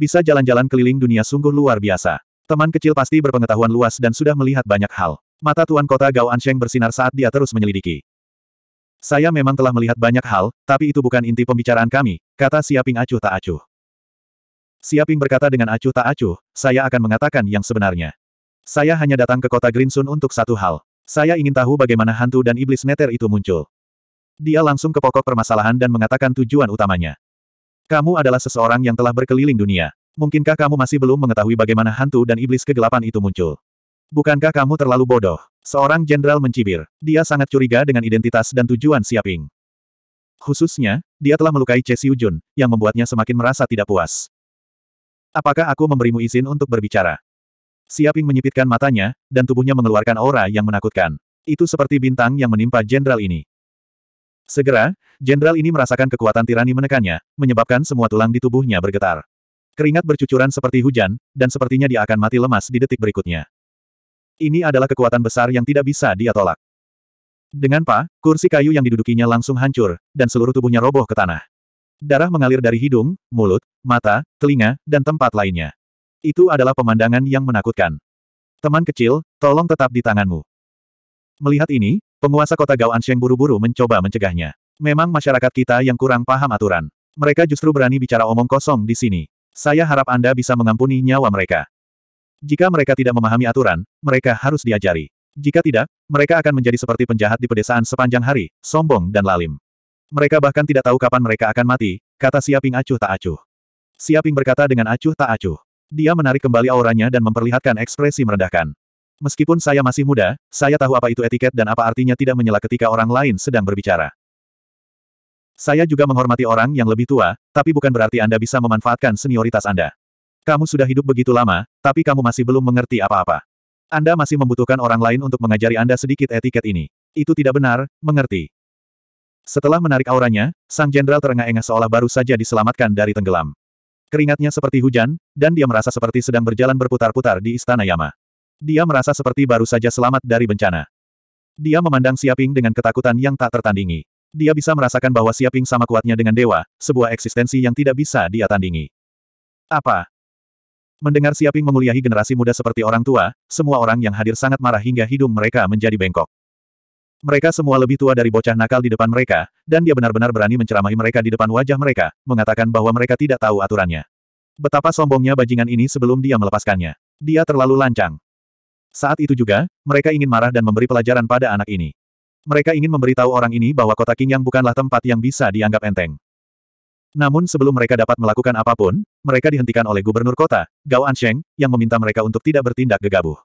Bisa jalan-jalan keliling dunia sungguh luar biasa. Teman kecil pasti berpengetahuan luas dan sudah melihat banyak hal. Mata Tuan Kota Gao Ansheng bersinar saat dia terus menyelidiki. Saya memang telah melihat banyak hal, tapi itu bukan inti pembicaraan kami, kata Siaping acuh tak acuh. Siaping berkata dengan acuh tak acuh, saya akan mengatakan yang sebenarnya. Saya hanya datang ke kota Grinsun untuk satu hal. Saya ingin tahu bagaimana hantu dan iblis neter itu muncul. Dia langsung ke pokok permasalahan dan mengatakan tujuan utamanya. Kamu adalah seseorang yang telah berkeliling dunia. Mungkinkah kamu masih belum mengetahui bagaimana hantu dan iblis kegelapan itu muncul? Bukankah kamu terlalu bodoh? Seorang jenderal mencibir. Dia sangat curiga dengan identitas dan tujuan Siaping. Khususnya, dia telah melukai Che Xiujun, yang membuatnya semakin merasa tidak puas. Apakah aku memberimu izin untuk berbicara? Siaping menyipitkan matanya, dan tubuhnya mengeluarkan aura yang menakutkan. Itu seperti bintang yang menimpa jenderal ini. Segera, jenderal ini merasakan kekuatan tirani menekannya, menyebabkan semua tulang di tubuhnya bergetar. Keringat bercucuran seperti hujan, dan sepertinya dia akan mati lemas di detik berikutnya. Ini adalah kekuatan besar yang tidak bisa dia tolak. Dengan pa, kursi kayu yang didudukinya langsung hancur, dan seluruh tubuhnya roboh ke tanah. Darah mengalir dari hidung, mulut, mata, telinga, dan tempat lainnya. Itu adalah pemandangan yang menakutkan. Teman kecil, tolong tetap di tanganmu. Melihat ini, Penguasa kota Gao Ansheng buru-buru mencoba mencegahnya. Memang masyarakat kita yang kurang paham aturan. Mereka justru berani bicara omong kosong di sini. Saya harap Anda bisa mengampuni nyawa mereka. Jika mereka tidak memahami aturan, mereka harus diajari. Jika tidak, mereka akan menjadi seperti penjahat di pedesaan sepanjang hari, sombong dan lalim. Mereka bahkan tidak tahu kapan mereka akan mati, kata Siaping acuh tak acuh. Siaping berkata dengan acuh tak acuh. Dia menarik kembali auranya dan memperlihatkan ekspresi merendahkan. Meskipun saya masih muda, saya tahu apa itu etiket dan apa artinya tidak menyela ketika orang lain sedang berbicara. Saya juga menghormati orang yang lebih tua, tapi bukan berarti Anda bisa memanfaatkan senioritas Anda. Kamu sudah hidup begitu lama, tapi kamu masih belum mengerti apa-apa. Anda masih membutuhkan orang lain untuk mengajari Anda sedikit etiket ini. Itu tidak benar, mengerti. Setelah menarik auranya, sang jenderal terengah-engah seolah baru saja diselamatkan dari tenggelam. Keringatnya seperti hujan, dan dia merasa seperti sedang berjalan berputar-putar di istana Yama. Dia merasa seperti baru saja selamat dari bencana. Dia memandang Siaping dengan ketakutan yang tak tertandingi. Dia bisa merasakan bahwa Siaping sama kuatnya dengan dewa, sebuah eksistensi yang tidak bisa dia tandingi. Apa? Mendengar Siaping menguliahi generasi muda seperti orang tua, semua orang yang hadir sangat marah hingga hidung mereka menjadi bengkok. Mereka semua lebih tua dari bocah nakal di depan mereka, dan dia benar-benar berani menceramahi mereka di depan wajah mereka, mengatakan bahwa mereka tidak tahu aturannya. Betapa sombongnya bajingan ini sebelum dia melepaskannya. Dia terlalu lancang. Saat itu juga, mereka ingin marah dan memberi pelajaran pada anak ini. Mereka ingin memberitahu orang ini bahwa kota Qingyang bukanlah tempat yang bisa dianggap enteng. Namun sebelum mereka dapat melakukan apapun, mereka dihentikan oleh gubernur kota, Gao Ansheng, yang meminta mereka untuk tidak bertindak gegabah.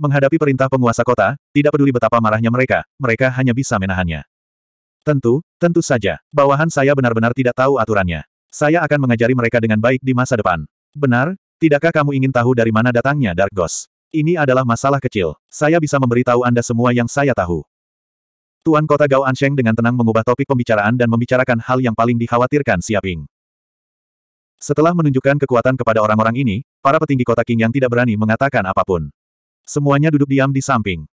Menghadapi perintah penguasa kota, tidak peduli betapa marahnya mereka, mereka hanya bisa menahannya. Tentu, tentu saja, bawahan saya benar-benar tidak tahu aturannya. Saya akan mengajari mereka dengan baik di masa depan. Benar, tidakkah kamu ingin tahu dari mana datangnya Dark Ghost? Ini adalah masalah kecil. Saya bisa memberitahu Anda semua yang saya tahu. Tuan Kota Gao Ansheng dengan tenang mengubah topik pembicaraan dan membicarakan hal yang paling dikhawatirkan Siaping. Setelah menunjukkan kekuatan kepada orang-orang ini, para petinggi kota King yang tidak berani mengatakan apapun. Semuanya duduk diam di samping.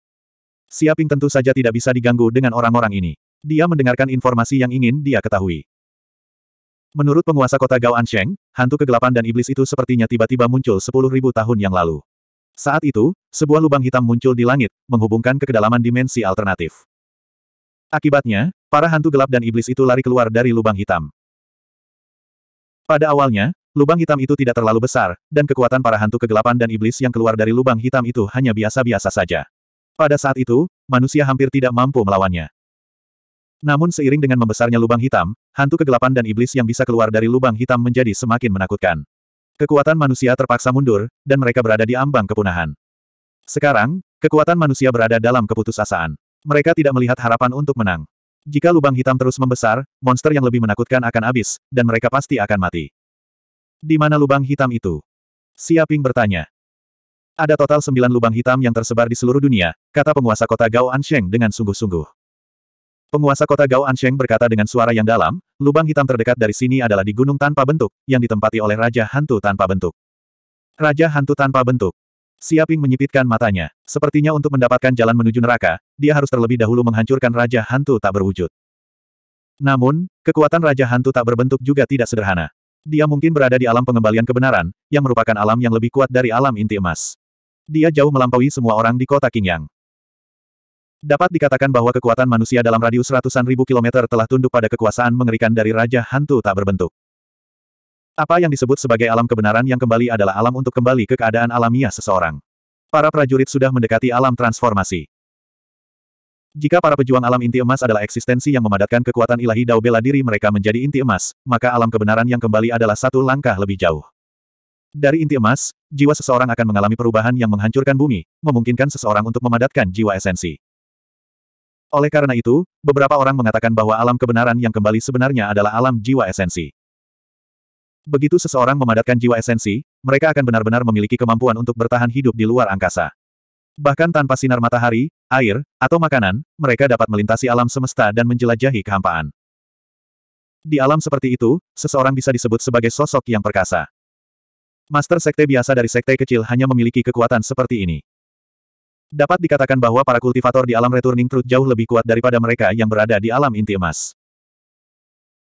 Siaping tentu saja tidak bisa diganggu dengan orang-orang ini. Dia mendengarkan informasi yang ingin dia ketahui. Menurut penguasa kota Gao Ansheng, hantu kegelapan dan iblis itu sepertinya tiba-tiba muncul 10.000 tahun yang lalu. Saat itu, sebuah lubang hitam muncul di langit, menghubungkan ke kedalaman dimensi alternatif. Akibatnya, para hantu gelap dan iblis itu lari keluar dari lubang hitam. Pada awalnya, lubang hitam itu tidak terlalu besar, dan kekuatan para hantu kegelapan dan iblis yang keluar dari lubang hitam itu hanya biasa-biasa saja. Pada saat itu, manusia hampir tidak mampu melawannya. Namun seiring dengan membesarnya lubang hitam, hantu kegelapan dan iblis yang bisa keluar dari lubang hitam menjadi semakin menakutkan. Kekuatan manusia terpaksa mundur, dan mereka berada di ambang kepunahan. Sekarang, kekuatan manusia berada dalam keputusasaan. Mereka tidak melihat harapan untuk menang. Jika lubang hitam terus membesar, monster yang lebih menakutkan akan habis, dan mereka pasti akan mati. Di mana lubang hitam itu? Siaping bertanya. Ada total sembilan lubang hitam yang tersebar di seluruh dunia, kata penguasa kota Gao Ansheng dengan sungguh-sungguh. Penguasa kota Gao Ansheng berkata dengan suara yang dalam, lubang hitam terdekat dari sini adalah di gunung tanpa bentuk, yang ditempati oleh Raja Hantu tanpa bentuk. Raja Hantu tanpa bentuk. Siaping menyipitkan matanya. Sepertinya untuk mendapatkan jalan menuju neraka, dia harus terlebih dahulu menghancurkan Raja Hantu tak berwujud. Namun, kekuatan Raja Hantu tak berbentuk juga tidak sederhana. Dia mungkin berada di alam pengembalian kebenaran, yang merupakan alam yang lebih kuat dari alam inti emas. Dia jauh melampaui semua orang di kota Qingyang. Dapat dikatakan bahwa kekuatan manusia dalam radius ratusan ribu kilometer telah tunduk pada kekuasaan mengerikan dari Raja Hantu tak berbentuk. Apa yang disebut sebagai alam kebenaran yang kembali adalah alam untuk kembali ke keadaan alamiah seseorang. Para prajurit sudah mendekati alam transformasi. Jika para pejuang alam inti emas adalah eksistensi yang memadatkan kekuatan ilahi Dao bela diri mereka menjadi inti emas, maka alam kebenaran yang kembali adalah satu langkah lebih jauh. Dari inti emas, jiwa seseorang akan mengalami perubahan yang menghancurkan bumi, memungkinkan seseorang untuk memadatkan jiwa esensi. Oleh karena itu, beberapa orang mengatakan bahwa alam kebenaran yang kembali sebenarnya adalah alam jiwa esensi. Begitu seseorang memadatkan jiwa esensi, mereka akan benar-benar memiliki kemampuan untuk bertahan hidup di luar angkasa. Bahkan tanpa sinar matahari, air, atau makanan, mereka dapat melintasi alam semesta dan menjelajahi kehampaan. Di alam seperti itu, seseorang bisa disebut sebagai sosok yang perkasa. Master sekte biasa dari sekte kecil hanya memiliki kekuatan seperti ini. Dapat dikatakan bahwa para kultivator di alam returning truth jauh lebih kuat daripada mereka yang berada di alam inti emas.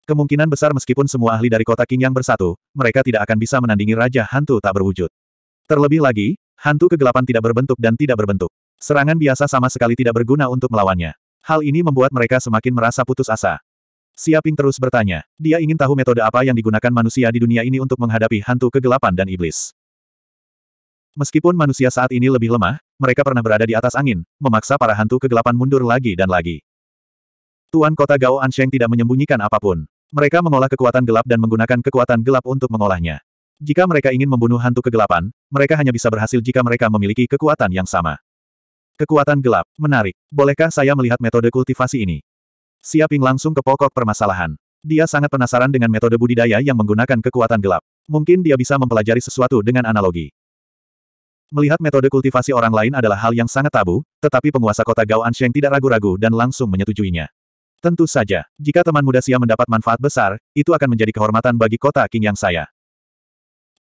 Kemungkinan besar meskipun semua ahli dari kota King yang bersatu, mereka tidak akan bisa menandingi Raja Hantu tak berwujud. Terlebih lagi, hantu kegelapan tidak berbentuk dan tidak berbentuk. Serangan biasa sama sekali tidak berguna untuk melawannya. Hal ini membuat mereka semakin merasa putus asa. Siaping terus bertanya, dia ingin tahu metode apa yang digunakan manusia di dunia ini untuk menghadapi hantu kegelapan dan iblis. Meskipun manusia saat ini lebih lemah, mereka pernah berada di atas angin, memaksa para hantu kegelapan mundur lagi dan lagi. Tuan kota Gao Ansheng tidak menyembunyikan apapun. Mereka mengolah kekuatan gelap dan menggunakan kekuatan gelap untuk mengolahnya. Jika mereka ingin membunuh hantu kegelapan, mereka hanya bisa berhasil jika mereka memiliki kekuatan yang sama. Kekuatan gelap, menarik. Bolehkah saya melihat metode kultivasi ini? Siaping langsung ke pokok permasalahan. Dia sangat penasaran dengan metode budidaya yang menggunakan kekuatan gelap. Mungkin dia bisa mempelajari sesuatu dengan analogi. Melihat metode kultivasi orang lain adalah hal yang sangat tabu, tetapi penguasa kota Gao Ansheng tidak ragu-ragu dan langsung menyetujuinya. Tentu saja, jika teman muda Sia mendapat manfaat besar, itu akan menjadi kehormatan bagi kota King yang saya.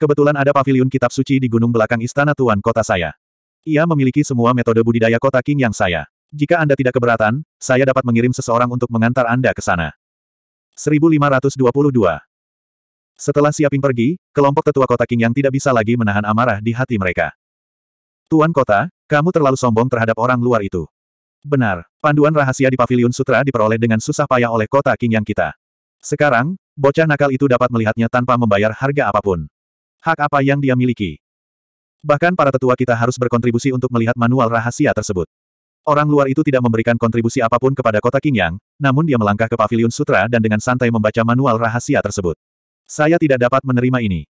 Kebetulan ada paviliun kitab suci di gunung belakang istana tuan kota saya. Ia memiliki semua metode budidaya kota King yang saya. Jika Anda tidak keberatan, saya dapat mengirim seseorang untuk mengantar Anda ke sana. 1522 Setelah Siaping pergi, kelompok tetua kota King yang tidak bisa lagi menahan amarah di hati mereka. Tuan Kota, kamu terlalu sombong terhadap orang luar itu. Benar, panduan rahasia di Paviliun Sutra diperoleh dengan susah payah oleh kota King yang kita. Sekarang, bocah nakal itu dapat melihatnya tanpa membayar harga apapun. Hak apa yang dia miliki? Bahkan para tetua kita harus berkontribusi untuk melihat manual rahasia tersebut. Orang luar itu tidak memberikan kontribusi apapun kepada kota King Yang, namun dia melangkah ke Paviliun Sutra dan dengan santai membaca manual rahasia tersebut. Saya tidak dapat menerima ini.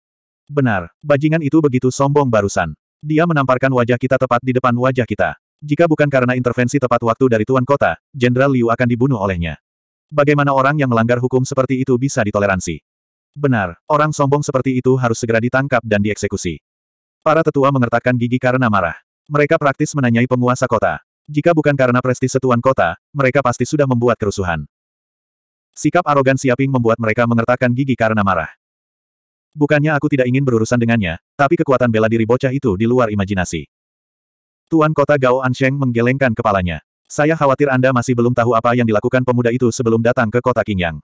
Benar, bajingan itu begitu sombong barusan. Dia menamparkan wajah kita tepat di depan wajah kita. Jika bukan karena intervensi tepat waktu dari Tuan Kota, Jenderal Liu akan dibunuh olehnya. Bagaimana orang yang melanggar hukum seperti itu bisa ditoleransi? Benar, orang sombong seperti itu harus segera ditangkap dan dieksekusi. Para tetua mengertakkan gigi karena marah. Mereka praktis menanyai penguasa kota. Jika bukan karena prestise Tuan Kota, mereka pasti sudah membuat kerusuhan. Sikap arogan Siaping membuat mereka mengertakkan gigi karena marah. Bukannya aku tidak ingin berurusan dengannya, tapi kekuatan bela diri bocah itu di luar imajinasi. Tuan kota Gao Ansheng menggelengkan kepalanya. Saya khawatir Anda masih belum tahu apa yang dilakukan pemuda itu sebelum datang ke kota Qingyang.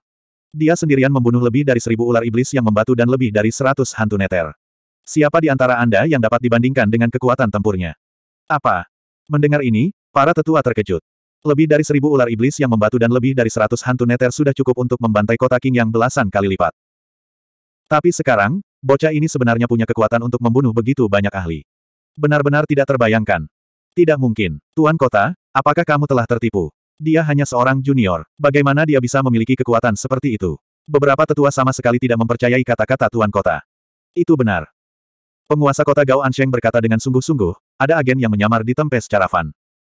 Dia sendirian membunuh lebih dari seribu ular iblis yang membatu dan lebih dari seratus hantu neter. Siapa di antara Anda yang dapat dibandingkan dengan kekuatan tempurnya? Apa? Mendengar ini, para tetua terkejut. Lebih dari seribu ular iblis yang membatu dan lebih dari seratus hantu neter sudah cukup untuk membantai kota King belasan kali lipat. Tapi sekarang, bocah ini sebenarnya punya kekuatan untuk membunuh begitu banyak ahli. Benar-benar tidak terbayangkan. Tidak mungkin. Tuan Kota, apakah kamu telah tertipu? Dia hanya seorang junior. Bagaimana dia bisa memiliki kekuatan seperti itu? Beberapa tetua sama sekali tidak mempercayai kata-kata Tuan Kota. Itu benar. Penguasa kota Gao Ansheng berkata dengan sungguh-sungguh, ada agen yang menyamar di Tempe secara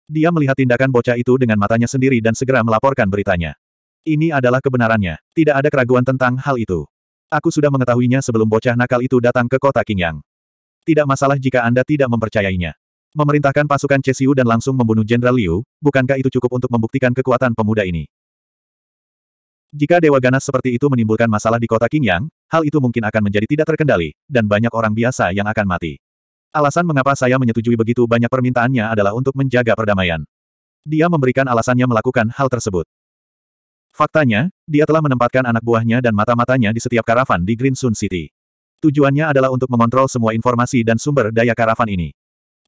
Dia melihat tindakan bocah itu dengan matanya sendiri dan segera melaporkan beritanya. Ini adalah kebenarannya. Tidak ada keraguan tentang hal itu. Aku sudah mengetahuinya sebelum bocah nakal itu datang ke kota Qingyang. Tidak masalah jika Anda tidak mempercayainya. Memerintahkan pasukan Cesiu dan langsung membunuh Jenderal Liu, bukankah itu cukup untuk membuktikan kekuatan pemuda ini? Jika Dewa Ganas seperti itu menimbulkan masalah di kota Qingyang, hal itu mungkin akan menjadi tidak terkendali, dan banyak orang biasa yang akan mati. Alasan mengapa saya menyetujui begitu banyak permintaannya adalah untuk menjaga perdamaian. Dia memberikan alasannya melakukan hal tersebut. Faktanya, dia telah menempatkan anak buahnya dan mata-matanya di setiap karavan di Green Sun City. Tujuannya adalah untuk mengontrol semua informasi dan sumber daya karavan ini.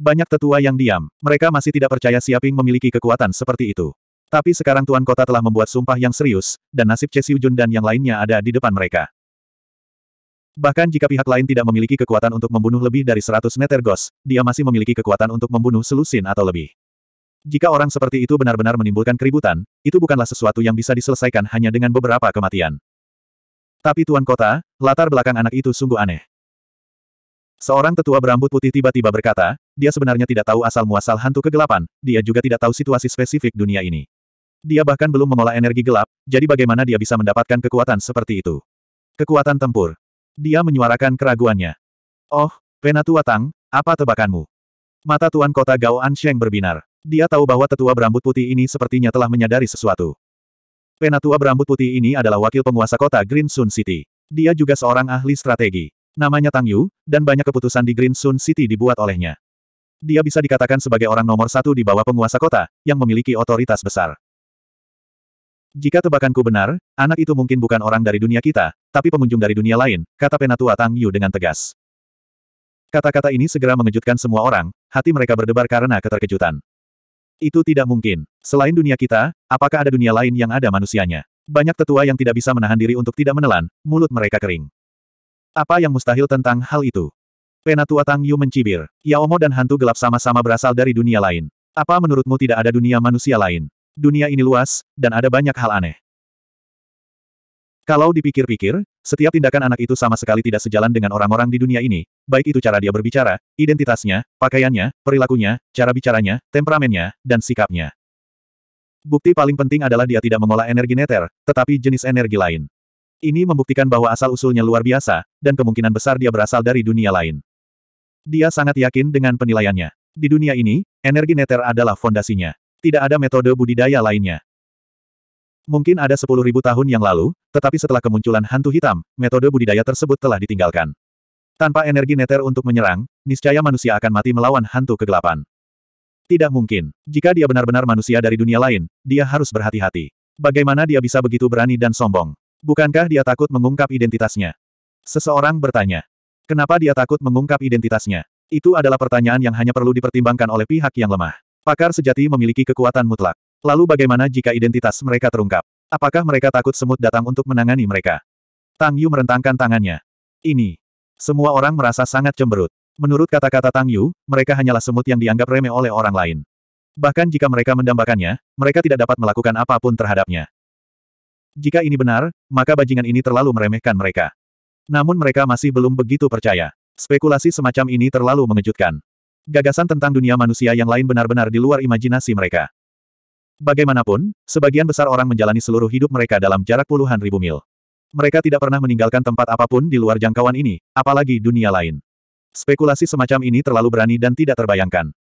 Banyak tetua yang diam, mereka masih tidak percaya Siaping memiliki kekuatan seperti itu. Tapi sekarang Tuan Kota telah membuat sumpah yang serius, dan nasib Che Jun dan yang lainnya ada di depan mereka. Bahkan jika pihak lain tidak memiliki kekuatan untuk membunuh lebih dari 100 gos, dia masih memiliki kekuatan untuk membunuh selusin atau lebih. Jika orang seperti itu benar-benar menimbulkan keributan, itu bukanlah sesuatu yang bisa diselesaikan hanya dengan beberapa kematian. Tapi Tuan Kota, latar belakang anak itu sungguh aneh. Seorang tetua berambut putih tiba-tiba berkata, dia sebenarnya tidak tahu asal-muasal hantu kegelapan, dia juga tidak tahu situasi spesifik dunia ini. Dia bahkan belum mengolah energi gelap, jadi bagaimana dia bisa mendapatkan kekuatan seperti itu? Kekuatan tempur. Dia menyuarakan keraguannya. Oh, Penatua Tang, apa tebakanmu? Mata Tuan Kota Gao Ansheng berbinar. Dia tahu bahwa tetua berambut putih ini sepertinya telah menyadari sesuatu. Penatua berambut putih ini adalah wakil penguasa kota Green Sun City. Dia juga seorang ahli strategi. Namanya Tang Yu, dan banyak keputusan di Green Sun City dibuat olehnya. Dia bisa dikatakan sebagai orang nomor satu di bawah penguasa kota, yang memiliki otoritas besar. Jika tebakanku benar, anak itu mungkin bukan orang dari dunia kita, tapi pengunjung dari dunia lain, kata Penatua Tang Yu dengan tegas. Kata-kata ini segera mengejutkan semua orang, hati mereka berdebar karena keterkejutan. Itu tidak mungkin. Selain dunia kita, apakah ada dunia lain yang ada manusianya? Banyak tetua yang tidak bisa menahan diri untuk tidak menelan, mulut mereka kering. Apa yang mustahil tentang hal itu? Penatua Tang Yu mencibir. Yaomo dan hantu gelap sama-sama berasal dari dunia lain. Apa menurutmu tidak ada dunia manusia lain? Dunia ini luas, dan ada banyak hal aneh. Kalau dipikir-pikir, setiap tindakan anak itu sama sekali tidak sejalan dengan orang-orang di dunia ini, baik itu cara dia berbicara, identitasnya, pakaiannya, perilakunya, cara bicaranya, temperamennya, dan sikapnya. Bukti paling penting adalah dia tidak mengolah energi neter, tetapi jenis energi lain. Ini membuktikan bahwa asal-usulnya luar biasa, dan kemungkinan besar dia berasal dari dunia lain. Dia sangat yakin dengan penilaiannya. Di dunia ini, energi neter adalah fondasinya. Tidak ada metode budidaya lainnya. Mungkin ada 10.000 tahun yang lalu, tetapi setelah kemunculan hantu hitam, metode budidaya tersebut telah ditinggalkan. Tanpa energi neter untuk menyerang, niscaya manusia akan mati melawan hantu kegelapan. Tidak mungkin. Jika dia benar-benar manusia dari dunia lain, dia harus berhati-hati. Bagaimana dia bisa begitu berani dan sombong? Bukankah dia takut mengungkap identitasnya? Seseorang bertanya. Kenapa dia takut mengungkap identitasnya? Itu adalah pertanyaan yang hanya perlu dipertimbangkan oleh pihak yang lemah. Pakar sejati memiliki kekuatan mutlak. Lalu bagaimana jika identitas mereka terungkap? Apakah mereka takut semut datang untuk menangani mereka? Tang Yu merentangkan tangannya. Ini. Semua orang merasa sangat cemberut. Menurut kata-kata Tang Yu, mereka hanyalah semut yang dianggap remeh oleh orang lain. Bahkan jika mereka mendambakannya, mereka tidak dapat melakukan apapun terhadapnya. Jika ini benar, maka bajingan ini terlalu meremehkan mereka. Namun mereka masih belum begitu percaya. Spekulasi semacam ini terlalu mengejutkan. Gagasan tentang dunia manusia yang lain benar-benar di luar imajinasi mereka. Bagaimanapun, sebagian besar orang menjalani seluruh hidup mereka dalam jarak puluhan ribu mil. Mereka tidak pernah meninggalkan tempat apapun di luar jangkauan ini, apalagi dunia lain. Spekulasi semacam ini terlalu berani dan tidak terbayangkan.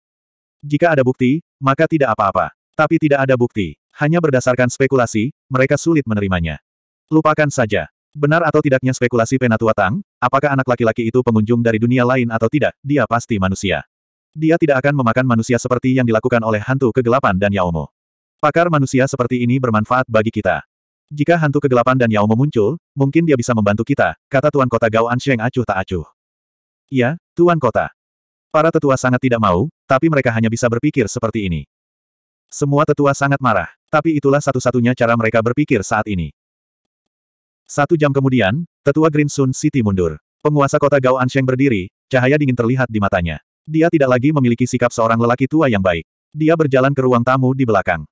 Jika ada bukti, maka tidak apa-apa. Tapi tidak ada bukti. Hanya berdasarkan spekulasi, mereka sulit menerimanya. Lupakan saja. Benar atau tidaknya spekulasi Penatua Tang, apakah anak laki-laki itu pengunjung dari dunia lain atau tidak, dia pasti manusia. Dia tidak akan memakan manusia seperti yang dilakukan oleh hantu kegelapan dan Yaomo. Pakar manusia seperti ini bermanfaat bagi kita. Jika hantu kegelapan dan Yao memuncul, mungkin dia bisa membantu kita, kata Tuan Kota Gao Ansheng acuh tak acuh. Ya, Tuan Kota. Para tetua sangat tidak mau, tapi mereka hanya bisa berpikir seperti ini. Semua tetua sangat marah, tapi itulah satu-satunya cara mereka berpikir saat ini. Satu jam kemudian, tetua Green Sun City mundur. Penguasa kota Gao Ansheng berdiri, cahaya dingin terlihat di matanya. Dia tidak lagi memiliki sikap seorang lelaki tua yang baik. Dia berjalan ke ruang tamu di belakang.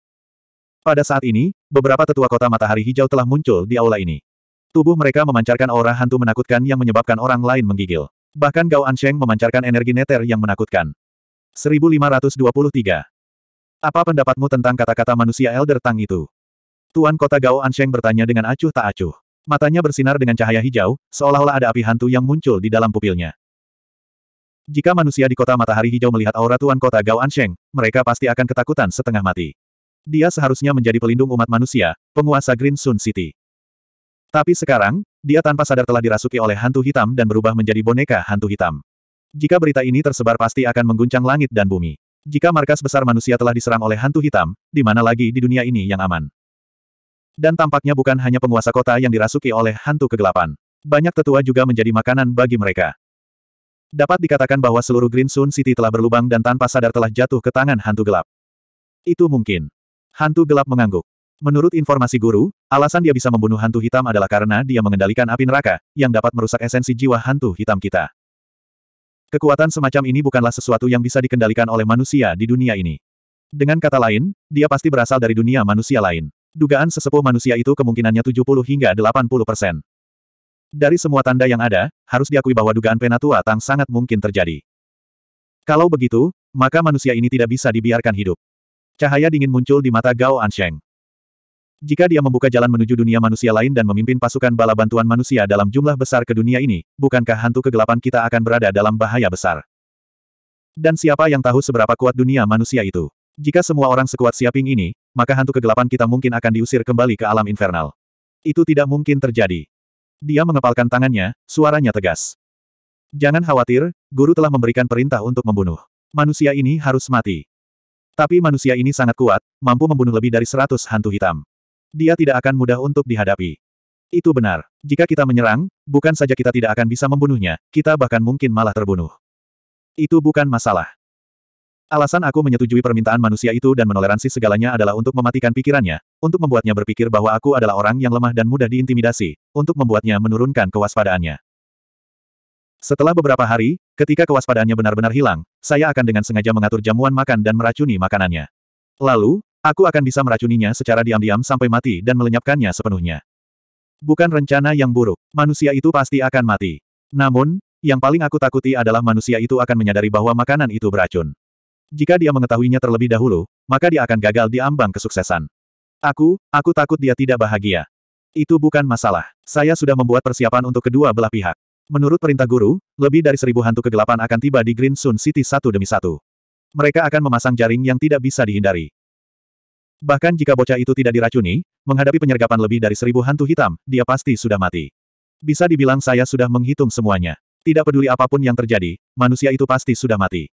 Pada saat ini, beberapa tetua kota matahari hijau telah muncul di aula ini. Tubuh mereka memancarkan aura hantu menakutkan yang menyebabkan orang lain menggigil. Bahkan Gao Ansheng memancarkan energi neter yang menakutkan. 1523. Apa pendapatmu tentang kata-kata manusia Elder Tang itu? Tuan kota Gao Ansheng bertanya dengan acuh tak acuh. Matanya bersinar dengan cahaya hijau, seolah-olah ada api hantu yang muncul di dalam pupilnya. Jika manusia di kota matahari hijau melihat aura tuan kota Gao Ansheng, mereka pasti akan ketakutan setengah mati. Dia seharusnya menjadi pelindung umat manusia, penguasa Green Sun City. Tapi sekarang, dia tanpa sadar telah dirasuki oleh hantu hitam dan berubah menjadi boneka hantu hitam. Jika berita ini tersebar pasti akan mengguncang langit dan bumi. Jika markas besar manusia telah diserang oleh hantu hitam, di mana lagi di dunia ini yang aman? Dan tampaknya bukan hanya penguasa kota yang dirasuki oleh hantu kegelapan. Banyak tetua juga menjadi makanan bagi mereka. Dapat dikatakan bahwa seluruh Green Sun City telah berlubang dan tanpa sadar telah jatuh ke tangan hantu gelap. Itu mungkin. Hantu gelap mengangguk. Menurut informasi guru, alasan dia bisa membunuh hantu hitam adalah karena dia mengendalikan api neraka, yang dapat merusak esensi jiwa hantu hitam kita. Kekuatan semacam ini bukanlah sesuatu yang bisa dikendalikan oleh manusia di dunia ini. Dengan kata lain, dia pasti berasal dari dunia manusia lain. Dugaan sesepuh manusia itu kemungkinannya 70 hingga 80 persen. Dari semua tanda yang ada, harus diakui bahwa dugaan penatua tang sangat mungkin terjadi. Kalau begitu, maka manusia ini tidak bisa dibiarkan hidup. Cahaya dingin muncul di mata Gao Ansheng. Jika dia membuka jalan menuju dunia manusia lain dan memimpin pasukan bala bantuan manusia dalam jumlah besar ke dunia ini, bukankah hantu kegelapan kita akan berada dalam bahaya besar? Dan siapa yang tahu seberapa kuat dunia manusia itu? Jika semua orang sekuat Siaping ini, maka hantu kegelapan kita mungkin akan diusir kembali ke alam infernal. Itu tidak mungkin terjadi. Dia mengepalkan tangannya, suaranya tegas. Jangan khawatir, guru telah memberikan perintah untuk membunuh. Manusia ini harus mati. Tapi manusia ini sangat kuat, mampu membunuh lebih dari seratus hantu hitam. Dia tidak akan mudah untuk dihadapi. Itu benar. Jika kita menyerang, bukan saja kita tidak akan bisa membunuhnya, kita bahkan mungkin malah terbunuh. Itu bukan masalah. Alasan aku menyetujui permintaan manusia itu dan menoleransi segalanya adalah untuk mematikan pikirannya, untuk membuatnya berpikir bahwa aku adalah orang yang lemah dan mudah diintimidasi, untuk membuatnya menurunkan kewaspadaannya. Setelah beberapa hari, ketika kewaspadaannya benar-benar hilang, saya akan dengan sengaja mengatur jamuan makan dan meracuni makanannya. Lalu, aku akan bisa meracuninya secara diam-diam sampai mati dan melenyapkannya sepenuhnya. Bukan rencana yang buruk, manusia itu pasti akan mati. Namun, yang paling aku takuti adalah manusia itu akan menyadari bahwa makanan itu beracun. Jika dia mengetahuinya terlebih dahulu, maka dia akan gagal di ambang kesuksesan. Aku, aku takut dia tidak bahagia. Itu bukan masalah. Saya sudah membuat persiapan untuk kedua belah pihak. Menurut perintah guru, lebih dari seribu hantu kegelapan akan tiba di Green Sun City satu demi satu. Mereka akan memasang jaring yang tidak bisa dihindari. Bahkan jika bocah itu tidak diracuni, menghadapi penyergapan lebih dari seribu hantu hitam, dia pasti sudah mati. Bisa dibilang saya sudah menghitung semuanya. Tidak peduli apapun yang terjadi, manusia itu pasti sudah mati.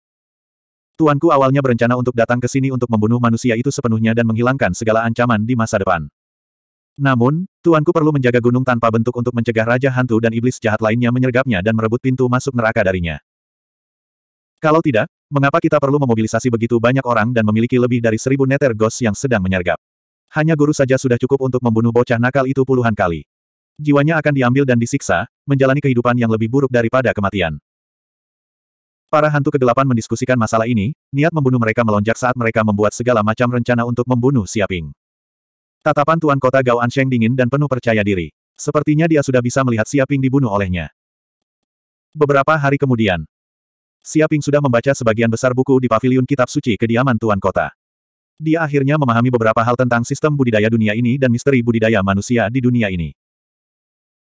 Tuanku awalnya berencana untuk datang ke sini untuk membunuh manusia itu sepenuhnya dan menghilangkan segala ancaman di masa depan. Namun, tuanku perlu menjaga gunung tanpa bentuk untuk mencegah Raja Hantu dan iblis jahat lainnya menyergapnya dan merebut pintu masuk neraka darinya. Kalau tidak, mengapa kita perlu memobilisasi begitu banyak orang dan memiliki lebih dari seribu neter ghost yang sedang menyergap? Hanya guru saja sudah cukup untuk membunuh bocah nakal itu puluhan kali. Jiwanya akan diambil dan disiksa, menjalani kehidupan yang lebih buruk daripada kematian. Para hantu kegelapan mendiskusikan masalah ini, niat membunuh mereka melonjak saat mereka membuat segala macam rencana untuk membunuh Siaping. Tatapan Tuan Kota Gao Ansheng dingin dan penuh percaya diri. Sepertinya dia sudah bisa melihat Siaping dibunuh olehnya. Beberapa hari kemudian, Siaping sudah membaca sebagian besar buku di paviliun kitab suci kediaman Tuan Kota. Dia akhirnya memahami beberapa hal tentang sistem budidaya dunia ini dan misteri budidaya manusia di dunia ini.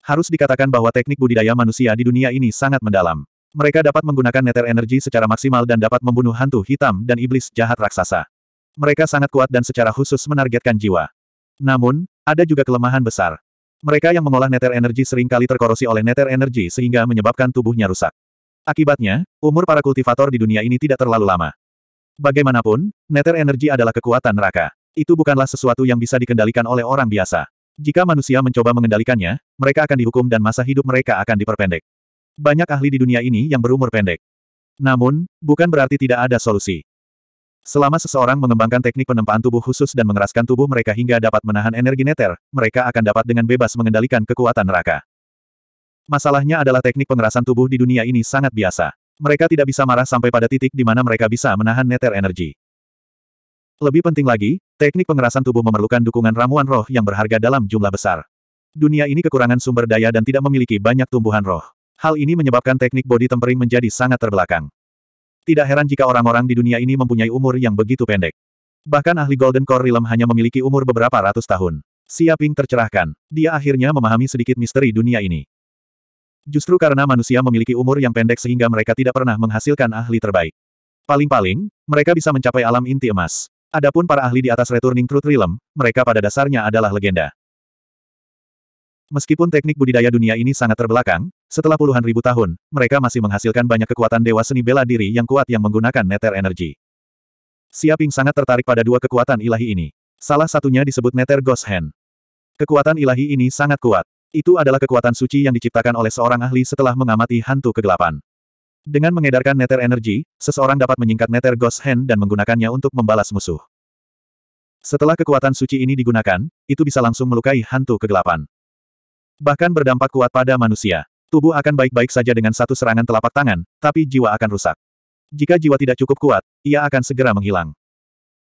Harus dikatakan bahwa teknik budidaya manusia di dunia ini sangat mendalam. Mereka dapat menggunakan nether energi secara maksimal dan dapat membunuh hantu hitam dan iblis jahat raksasa. Mereka sangat kuat dan secara khusus menargetkan jiwa. Namun, ada juga kelemahan besar. Mereka yang mengolah nether energi seringkali terkorosi oleh nether energi sehingga menyebabkan tubuhnya rusak. Akibatnya, umur para kultivator di dunia ini tidak terlalu lama. Bagaimanapun, nether energi adalah kekuatan neraka. Itu bukanlah sesuatu yang bisa dikendalikan oleh orang biasa. Jika manusia mencoba mengendalikannya, mereka akan dihukum dan masa hidup mereka akan diperpendek. Banyak ahli di dunia ini yang berumur pendek. Namun, bukan berarti tidak ada solusi. Selama seseorang mengembangkan teknik penempaan tubuh khusus dan mengeraskan tubuh mereka hingga dapat menahan energi neter, mereka akan dapat dengan bebas mengendalikan kekuatan neraka. Masalahnya adalah teknik pengerasan tubuh di dunia ini sangat biasa. Mereka tidak bisa marah sampai pada titik di mana mereka bisa menahan neter energi. Lebih penting lagi, teknik pengerasan tubuh memerlukan dukungan ramuan roh yang berharga dalam jumlah besar. Dunia ini kekurangan sumber daya dan tidak memiliki banyak tumbuhan roh. Hal ini menyebabkan teknik body tempering menjadi sangat terbelakang. Tidak heran jika orang-orang di dunia ini mempunyai umur yang begitu pendek. Bahkan ahli Golden Core Realm hanya memiliki umur beberapa ratus tahun. Siaping tercerahkan. Dia akhirnya memahami sedikit misteri dunia ini. Justru karena manusia memiliki umur yang pendek sehingga mereka tidak pernah menghasilkan ahli terbaik. Paling-paling, mereka bisa mencapai alam inti emas. Adapun para ahli di atas Returning Truth Realm, mereka pada dasarnya adalah legenda. Meskipun teknik budidaya dunia ini sangat terbelakang, setelah puluhan ribu tahun, mereka masih menghasilkan banyak kekuatan dewa seni bela diri yang kuat yang menggunakan neter energi. Siaping sangat tertarik pada dua kekuatan ilahi ini. Salah satunya disebut neter Ghost Hand. Kekuatan ilahi ini sangat kuat. Itu adalah kekuatan suci yang diciptakan oleh seorang ahli setelah mengamati hantu kegelapan. Dengan mengedarkan neter energi, seseorang dapat menyingkat neter Ghost Hand dan menggunakannya untuk membalas musuh. Setelah kekuatan suci ini digunakan, itu bisa langsung melukai hantu kegelapan. Bahkan berdampak kuat pada manusia. Tubuh akan baik-baik saja dengan satu serangan telapak tangan, tapi jiwa akan rusak. Jika jiwa tidak cukup kuat, ia akan segera menghilang.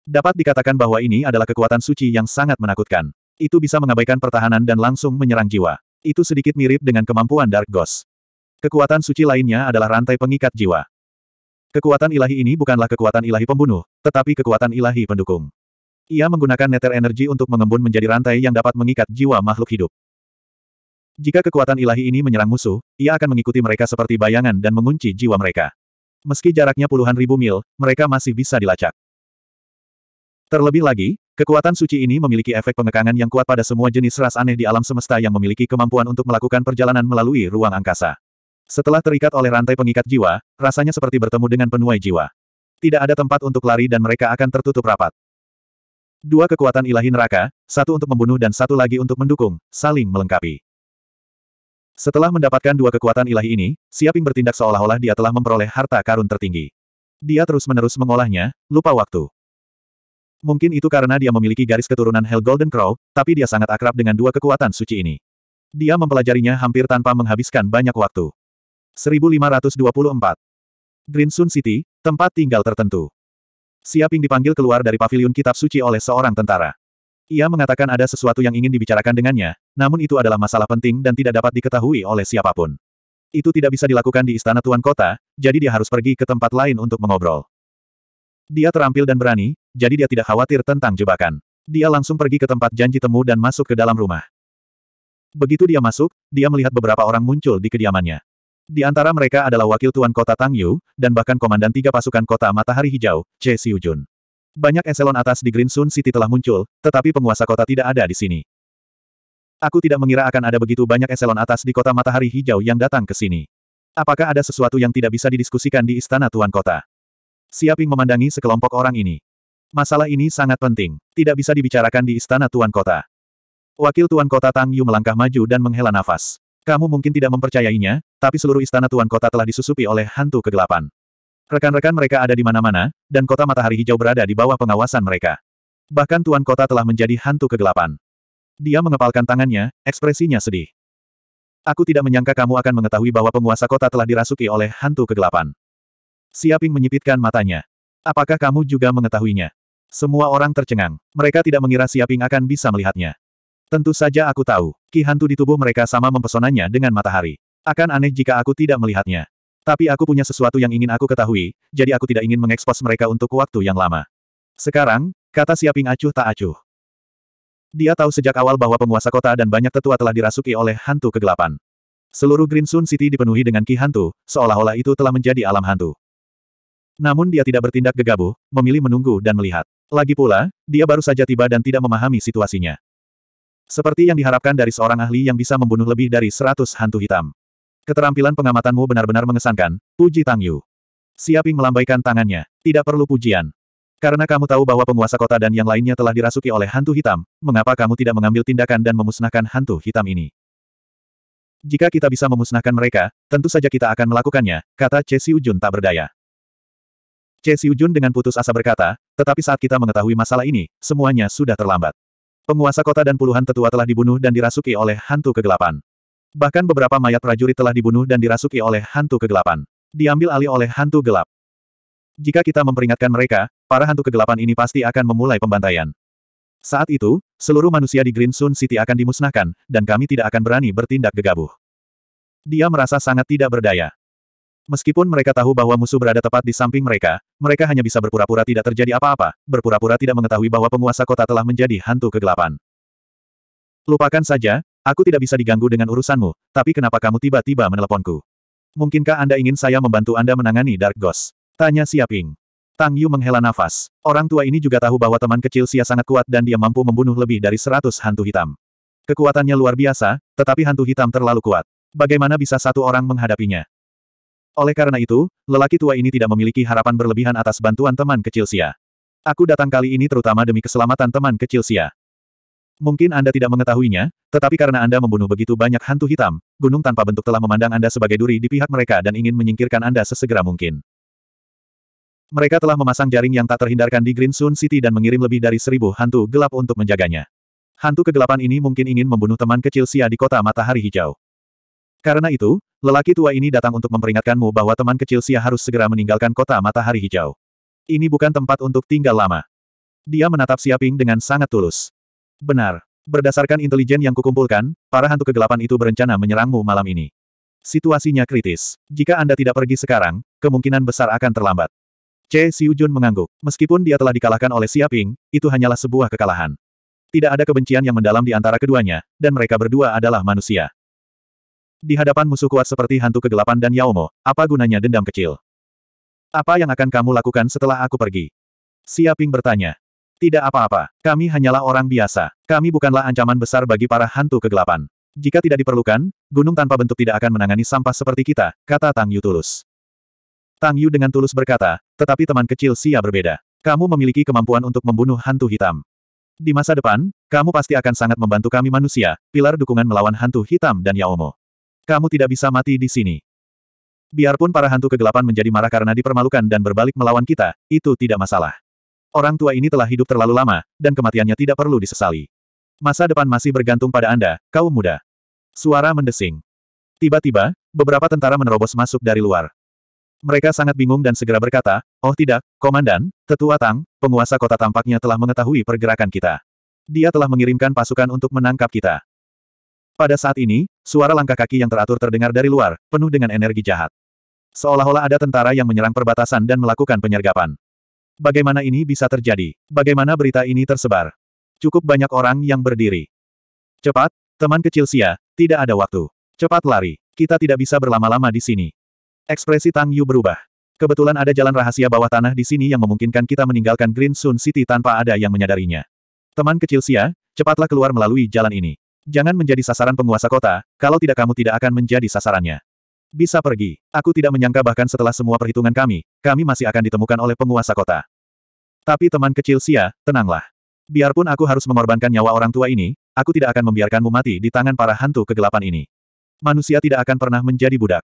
Dapat dikatakan bahwa ini adalah kekuatan suci yang sangat menakutkan. Itu bisa mengabaikan pertahanan dan langsung menyerang jiwa. Itu sedikit mirip dengan kemampuan Dark Ghost. Kekuatan suci lainnya adalah rantai pengikat jiwa. Kekuatan ilahi ini bukanlah kekuatan ilahi pembunuh, tetapi kekuatan ilahi pendukung. Ia menggunakan nether energi untuk mengembun menjadi rantai yang dapat mengikat jiwa makhluk hidup. Jika kekuatan ilahi ini menyerang musuh, ia akan mengikuti mereka seperti bayangan dan mengunci jiwa mereka. Meski jaraknya puluhan ribu mil, mereka masih bisa dilacak. Terlebih lagi, kekuatan suci ini memiliki efek pengekangan yang kuat pada semua jenis ras aneh di alam semesta yang memiliki kemampuan untuk melakukan perjalanan melalui ruang angkasa. Setelah terikat oleh rantai pengikat jiwa, rasanya seperti bertemu dengan penuai jiwa. Tidak ada tempat untuk lari dan mereka akan tertutup rapat. Dua kekuatan ilahi neraka, satu untuk membunuh dan satu lagi untuk mendukung, saling melengkapi. Setelah mendapatkan dua kekuatan ilahi ini, Siaping bertindak seolah-olah dia telah memperoleh harta karun tertinggi. Dia terus-menerus mengolahnya, lupa waktu. Mungkin itu karena dia memiliki garis keturunan Hell Golden Crow, tapi dia sangat akrab dengan dua kekuatan suci ini. Dia mempelajarinya hampir tanpa menghabiskan banyak waktu. 1524 Green City, tempat tinggal tertentu. Siaping dipanggil keluar dari pavilion kitab suci oleh seorang tentara. Ia mengatakan ada sesuatu yang ingin dibicarakan dengannya, namun itu adalah masalah penting dan tidak dapat diketahui oleh siapapun. Itu tidak bisa dilakukan di istana tuan kota, jadi dia harus pergi ke tempat lain untuk mengobrol. Dia terampil dan berani, jadi dia tidak khawatir tentang jebakan. Dia langsung pergi ke tempat janji temu dan masuk ke dalam rumah. Begitu dia masuk, dia melihat beberapa orang muncul di kediamannya. Di antara mereka adalah wakil tuan kota Tang Yu, dan bahkan komandan tiga pasukan kota Matahari Hijau, Che Jun. Banyak eselon atas di Green Sun City telah muncul, tetapi penguasa kota tidak ada di sini. Aku tidak mengira akan ada begitu banyak eselon atas di kota matahari hijau yang datang ke sini. Apakah ada sesuatu yang tidak bisa didiskusikan di istana tuan kota? Siaping memandangi sekelompok orang ini. Masalah ini sangat penting. Tidak bisa dibicarakan di istana tuan kota. Wakil tuan kota Tang Yu melangkah maju dan menghela nafas. Kamu mungkin tidak mempercayainya, tapi seluruh istana tuan kota telah disusupi oleh hantu kegelapan. Rekan-rekan mereka ada di mana-mana, dan kota matahari hijau berada di bawah pengawasan mereka. Bahkan tuan kota telah menjadi hantu kegelapan. Dia mengepalkan tangannya, ekspresinya sedih. Aku tidak menyangka kamu akan mengetahui bahwa penguasa kota telah dirasuki oleh hantu kegelapan. Siaping menyipitkan matanya. Apakah kamu juga mengetahuinya? Semua orang tercengang. Mereka tidak mengira Siaping akan bisa melihatnya. Tentu saja aku tahu, ki hantu di tubuh mereka sama mempesonanya dengan matahari. Akan aneh jika aku tidak melihatnya. Tapi aku punya sesuatu yang ingin aku ketahui, jadi aku tidak ingin mengekspos mereka untuk waktu yang lama. Sekarang, kata Siaping acuh tak acuh. Dia tahu sejak awal bahwa penguasa kota dan banyak tetua telah dirasuki oleh hantu kegelapan. Seluruh Green Sun City dipenuhi dengan ki hantu, seolah-olah itu telah menjadi alam hantu. Namun dia tidak bertindak gegabah, memilih menunggu dan melihat. Lagi pula, dia baru saja tiba dan tidak memahami situasinya. Seperti yang diharapkan dari seorang ahli yang bisa membunuh lebih dari seratus hantu hitam. Keterampilan pengamatanmu benar-benar mengesankan, puji Tang Yu. Siaping melambaikan tangannya. Tidak perlu pujian. Karena kamu tahu bahwa penguasa kota dan yang lainnya telah dirasuki oleh hantu hitam, mengapa kamu tidak mengambil tindakan dan memusnahkan hantu hitam ini? Jika kita bisa memusnahkan mereka, tentu saja kita akan melakukannya, kata Che Xiujun tak berdaya. Che Xiujun dengan putus asa berkata, tetapi saat kita mengetahui masalah ini, semuanya sudah terlambat. Penguasa kota dan puluhan tetua telah dibunuh dan dirasuki oleh hantu kegelapan. Bahkan beberapa mayat prajurit telah dibunuh dan dirasuki oleh hantu kegelapan. Diambil alih oleh hantu gelap. Jika kita memperingatkan mereka, para hantu kegelapan ini pasti akan memulai pembantaian. Saat itu, seluruh manusia di Green Sun City akan dimusnahkan, dan kami tidak akan berani bertindak gegabah. Dia merasa sangat tidak berdaya. Meskipun mereka tahu bahwa musuh berada tepat di samping mereka, mereka hanya bisa berpura-pura tidak terjadi apa-apa, berpura-pura tidak mengetahui bahwa penguasa kota telah menjadi hantu kegelapan. Lupakan saja, Aku tidak bisa diganggu dengan urusanmu, tapi kenapa kamu tiba-tiba meneleponku? Mungkinkah Anda ingin saya membantu Anda menangani Dark Ghost? Tanya Siaping. Tang Yu menghela nafas. Orang tua ini juga tahu bahwa teman kecil Sia sangat kuat dan dia mampu membunuh lebih dari seratus hantu hitam. Kekuatannya luar biasa, tetapi hantu hitam terlalu kuat. Bagaimana bisa satu orang menghadapinya? Oleh karena itu, lelaki tua ini tidak memiliki harapan berlebihan atas bantuan teman kecil Sia. Aku datang kali ini terutama demi keselamatan teman kecil Sia. Mungkin Anda tidak mengetahuinya, tetapi karena Anda membunuh begitu banyak hantu hitam, gunung tanpa bentuk telah memandang Anda sebagai duri di pihak mereka dan ingin menyingkirkan Anda sesegera mungkin. Mereka telah memasang jaring yang tak terhindarkan di Green Sun City dan mengirim lebih dari seribu hantu gelap untuk menjaganya. Hantu kegelapan ini mungkin ingin membunuh teman kecil Sia di kota matahari hijau. Karena itu, lelaki tua ini datang untuk memperingatkanmu bahwa teman kecil Sia harus segera meninggalkan kota matahari hijau. Ini bukan tempat untuk tinggal lama. Dia menatap Siaping dengan sangat tulus. Benar. Berdasarkan intelijen yang kukumpulkan, para hantu kegelapan itu berencana menyerangmu malam ini. Situasinya kritis. Jika Anda tidak pergi sekarang, kemungkinan besar akan terlambat. C. Siujun mengangguk. Meskipun dia telah dikalahkan oleh Siaping, itu hanyalah sebuah kekalahan. Tidak ada kebencian yang mendalam di antara keduanya, dan mereka berdua adalah manusia. Di hadapan musuh kuat seperti hantu kegelapan dan Yaomo, apa gunanya dendam kecil? Apa yang akan kamu lakukan setelah aku pergi? Siaping bertanya. Tidak apa-apa, kami hanyalah orang biasa. Kami bukanlah ancaman besar bagi para hantu kegelapan. Jika tidak diperlukan, gunung tanpa bentuk tidak akan menangani sampah seperti kita, kata Tang Yu tulus. Tang Yu dengan tulus berkata, tetapi teman kecil Sia berbeda. Kamu memiliki kemampuan untuk membunuh hantu hitam. Di masa depan, kamu pasti akan sangat membantu kami manusia, pilar dukungan melawan hantu hitam dan Yaomo. Kamu tidak bisa mati di sini. Biarpun para hantu kegelapan menjadi marah karena dipermalukan dan berbalik melawan kita, itu tidak masalah. Orang tua ini telah hidup terlalu lama, dan kematiannya tidak perlu disesali. Masa depan masih bergantung pada Anda, kaum muda. Suara mendesing. Tiba-tiba, beberapa tentara menerobos masuk dari luar. Mereka sangat bingung dan segera berkata, Oh tidak, Komandan, Tetua Tang, penguasa kota tampaknya telah mengetahui pergerakan kita. Dia telah mengirimkan pasukan untuk menangkap kita. Pada saat ini, suara langkah kaki yang teratur terdengar dari luar, penuh dengan energi jahat. Seolah-olah ada tentara yang menyerang perbatasan dan melakukan penyergapan. Bagaimana ini bisa terjadi? Bagaimana berita ini tersebar? Cukup banyak orang yang berdiri. Cepat, teman kecil Sia, tidak ada waktu. Cepat lari, kita tidak bisa berlama-lama di sini. Ekspresi Tang Yu berubah. Kebetulan ada jalan rahasia bawah tanah di sini yang memungkinkan kita meninggalkan Green Sun City tanpa ada yang menyadarinya. Teman kecil Sia, cepatlah keluar melalui jalan ini. Jangan menjadi sasaran penguasa kota, kalau tidak kamu tidak akan menjadi sasarannya. Bisa pergi. Aku tidak menyangka bahkan setelah semua perhitungan kami, kami masih akan ditemukan oleh penguasa kota. Tapi teman kecil Sia, tenanglah. Biarpun aku harus mengorbankan nyawa orang tua ini, aku tidak akan membiarkanmu mati di tangan para hantu kegelapan ini. Manusia tidak akan pernah menjadi budak.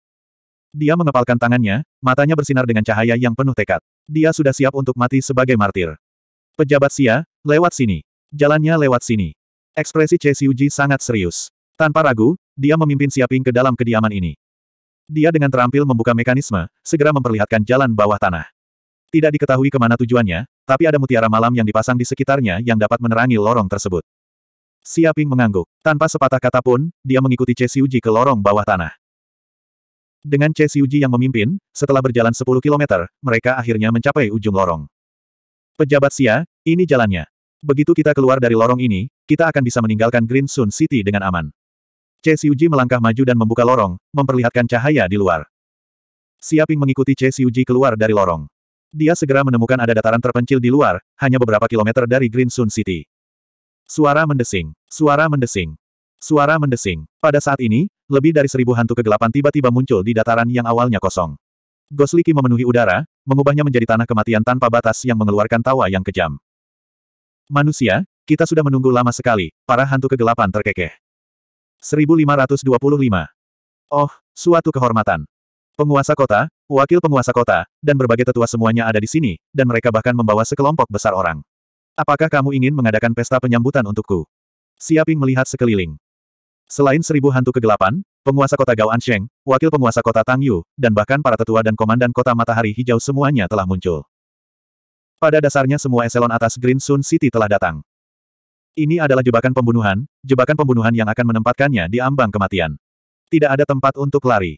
Dia mengepalkan tangannya, matanya bersinar dengan cahaya yang penuh tekad. Dia sudah siap untuk mati sebagai martir. Pejabat Sia, lewat sini. Jalannya lewat sini. Ekspresi Che Siuji sangat serius. Tanpa ragu, dia memimpin Siaping ke dalam kediaman ini. Dia dengan terampil membuka mekanisme, segera memperlihatkan jalan bawah tanah. Tidak diketahui kemana tujuannya, tapi ada mutiara malam yang dipasang di sekitarnya yang dapat menerangi lorong tersebut. Siaping mengangguk. Tanpa sepatah kata pun, dia mengikuti Che Siuji ke lorong bawah tanah. Dengan Che Siuji yang memimpin, setelah berjalan 10 km, mereka akhirnya mencapai ujung lorong. Pejabat Sia, ini jalannya. Begitu kita keluar dari lorong ini, kita akan bisa meninggalkan Green Sun City dengan aman. Che Siuji melangkah maju dan membuka lorong, memperlihatkan cahaya di luar. Siaping mengikuti Che Siuji keluar dari lorong. Dia segera menemukan ada dataran terpencil di luar, hanya beberapa kilometer dari Green Sun City. Suara mendesing, suara mendesing, suara mendesing. Pada saat ini, lebih dari seribu hantu kegelapan tiba-tiba muncul di dataran yang awalnya kosong. Gosliki memenuhi udara, mengubahnya menjadi tanah kematian tanpa batas yang mengeluarkan tawa yang kejam. Manusia, kita sudah menunggu lama sekali, para hantu kegelapan terkekeh. 1525. Oh, suatu kehormatan. Penguasa kota, wakil penguasa kota, dan berbagai tetua semuanya ada di sini, dan mereka bahkan membawa sekelompok besar orang. Apakah kamu ingin mengadakan pesta penyambutan untukku? Siaping melihat sekeliling. Selain seribu hantu kegelapan, penguasa kota Gao Ansheng, wakil penguasa kota Tang Yu, dan bahkan para tetua dan komandan kota Matahari Hijau semuanya telah muncul. Pada dasarnya semua eselon atas Green Sun City telah datang. Ini adalah jebakan pembunuhan, jebakan pembunuhan yang akan menempatkannya di ambang kematian. Tidak ada tempat untuk lari.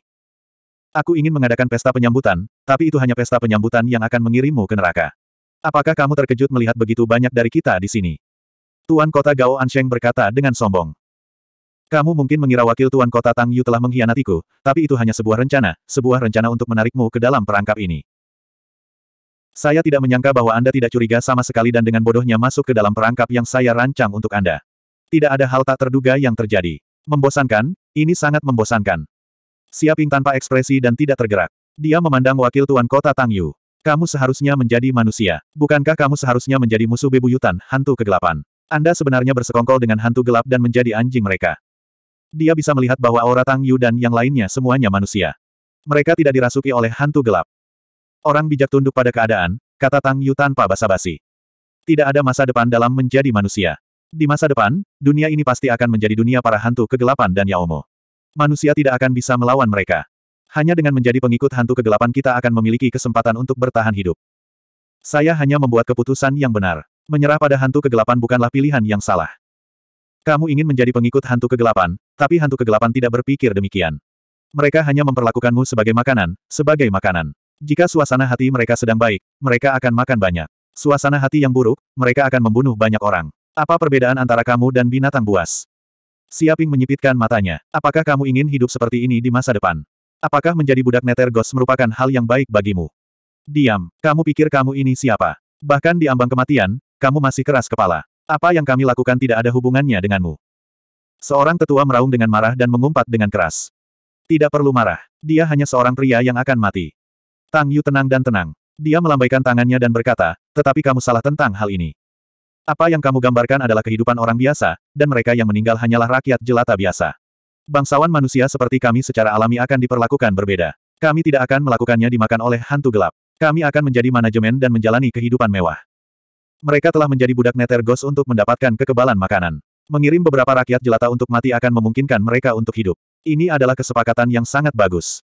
Aku ingin mengadakan pesta penyambutan, tapi itu hanya pesta penyambutan yang akan mengirimmu ke neraka. Apakah kamu terkejut melihat begitu banyak dari kita di sini? Tuan Kota Gao Ansheng berkata dengan sombong. Kamu mungkin mengira wakil Tuan Kota Tang Yu telah mengkhianatiku, tapi itu hanya sebuah rencana, sebuah rencana untuk menarikmu ke dalam perangkap ini. Saya tidak menyangka bahwa Anda tidak curiga sama sekali dan dengan bodohnya masuk ke dalam perangkap yang saya rancang untuk Anda. Tidak ada hal tak terduga yang terjadi. Membosankan, ini sangat membosankan. Siaping tanpa ekspresi dan tidak tergerak. Dia memandang wakil tuan kota Tang Yu. Kamu seharusnya menjadi manusia. Bukankah kamu seharusnya menjadi musuh bebuyutan, hantu kegelapan? Anda sebenarnya bersekongkol dengan hantu gelap dan menjadi anjing mereka. Dia bisa melihat bahwa aura Tang Yu dan yang lainnya semuanya manusia. Mereka tidak dirasuki oleh hantu gelap. Orang bijak tunduk pada keadaan, kata Tang Yu tanpa basa-basi. Tidak ada masa depan dalam menjadi manusia. Di masa depan, dunia ini pasti akan menjadi dunia para hantu kegelapan dan Yaomo. Manusia tidak akan bisa melawan mereka. Hanya dengan menjadi pengikut hantu kegelapan kita akan memiliki kesempatan untuk bertahan hidup. Saya hanya membuat keputusan yang benar. Menyerah pada hantu kegelapan bukanlah pilihan yang salah. Kamu ingin menjadi pengikut hantu kegelapan, tapi hantu kegelapan tidak berpikir demikian. Mereka hanya memperlakukanmu sebagai makanan, sebagai makanan. Jika suasana hati mereka sedang baik, mereka akan makan banyak. Suasana hati yang buruk, mereka akan membunuh banyak orang. Apa perbedaan antara kamu dan binatang buas? Siaping menyipitkan matanya. Apakah kamu ingin hidup seperti ini di masa depan? Apakah menjadi budak neter gos merupakan hal yang baik bagimu? Diam, kamu pikir kamu ini siapa? Bahkan di ambang kematian, kamu masih keras kepala. Apa yang kami lakukan tidak ada hubungannya denganmu. Seorang tetua meraung dengan marah dan mengumpat dengan keras. Tidak perlu marah, dia hanya seorang pria yang akan mati. Tang Yu tenang dan tenang. Dia melambaikan tangannya dan berkata, tetapi kamu salah tentang hal ini. Apa yang kamu gambarkan adalah kehidupan orang biasa, dan mereka yang meninggal hanyalah rakyat jelata biasa. Bangsawan manusia seperti kami secara alami akan diperlakukan berbeda. Kami tidak akan melakukannya dimakan oleh hantu gelap. Kami akan menjadi manajemen dan menjalani kehidupan mewah. Mereka telah menjadi budak Netergos untuk mendapatkan kekebalan makanan. Mengirim beberapa rakyat jelata untuk mati akan memungkinkan mereka untuk hidup. Ini adalah kesepakatan yang sangat bagus.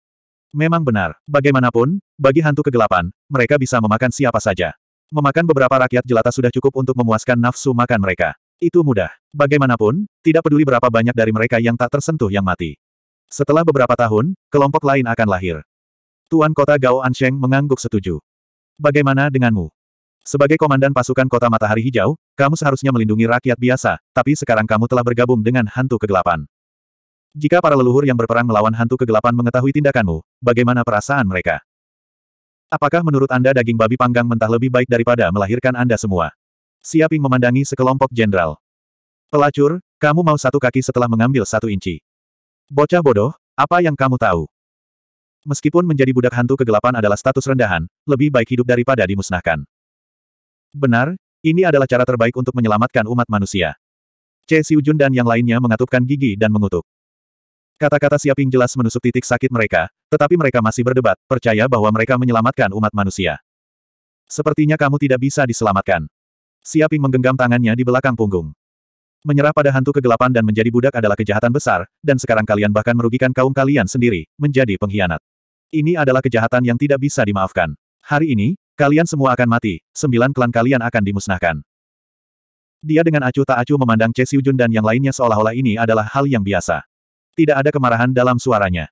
Memang benar, bagaimanapun, bagi hantu kegelapan, mereka bisa memakan siapa saja. Memakan beberapa rakyat jelata sudah cukup untuk memuaskan nafsu makan mereka. Itu mudah. Bagaimanapun, tidak peduli berapa banyak dari mereka yang tak tersentuh yang mati. Setelah beberapa tahun, kelompok lain akan lahir. Tuan kota Gao Ansheng mengangguk setuju. Bagaimana denganmu? Sebagai komandan pasukan kota matahari hijau, kamu seharusnya melindungi rakyat biasa, tapi sekarang kamu telah bergabung dengan hantu kegelapan. Jika para leluhur yang berperang melawan hantu kegelapan mengetahui tindakanmu, bagaimana perasaan mereka? Apakah menurut Anda daging babi panggang mentah lebih baik daripada melahirkan Anda semua? Siaping memandangi sekelompok jenderal. Pelacur, kamu mau satu kaki setelah mengambil satu inci. Bocah bodoh, apa yang kamu tahu? Meskipun menjadi budak hantu kegelapan adalah status rendahan, lebih baik hidup daripada dimusnahkan. Benar, ini adalah cara terbaik untuk menyelamatkan umat manusia. C. Siujun dan yang lainnya mengatupkan gigi dan mengutuk. Kata-kata Siaping jelas menusuk titik sakit mereka, tetapi mereka masih berdebat, percaya bahwa mereka menyelamatkan umat manusia. Sepertinya kamu tidak bisa diselamatkan. Siaping menggenggam tangannya di belakang punggung. Menyerah pada hantu kegelapan dan menjadi budak adalah kejahatan besar, dan sekarang kalian bahkan merugikan kaum kalian sendiri, menjadi pengkhianat. Ini adalah kejahatan yang tidak bisa dimaafkan. Hari ini, kalian semua akan mati, sembilan klan kalian akan dimusnahkan. Dia dengan acuh tak acuh memandang Che Jun dan yang lainnya seolah-olah ini adalah hal yang biasa. Tidak ada kemarahan dalam suaranya.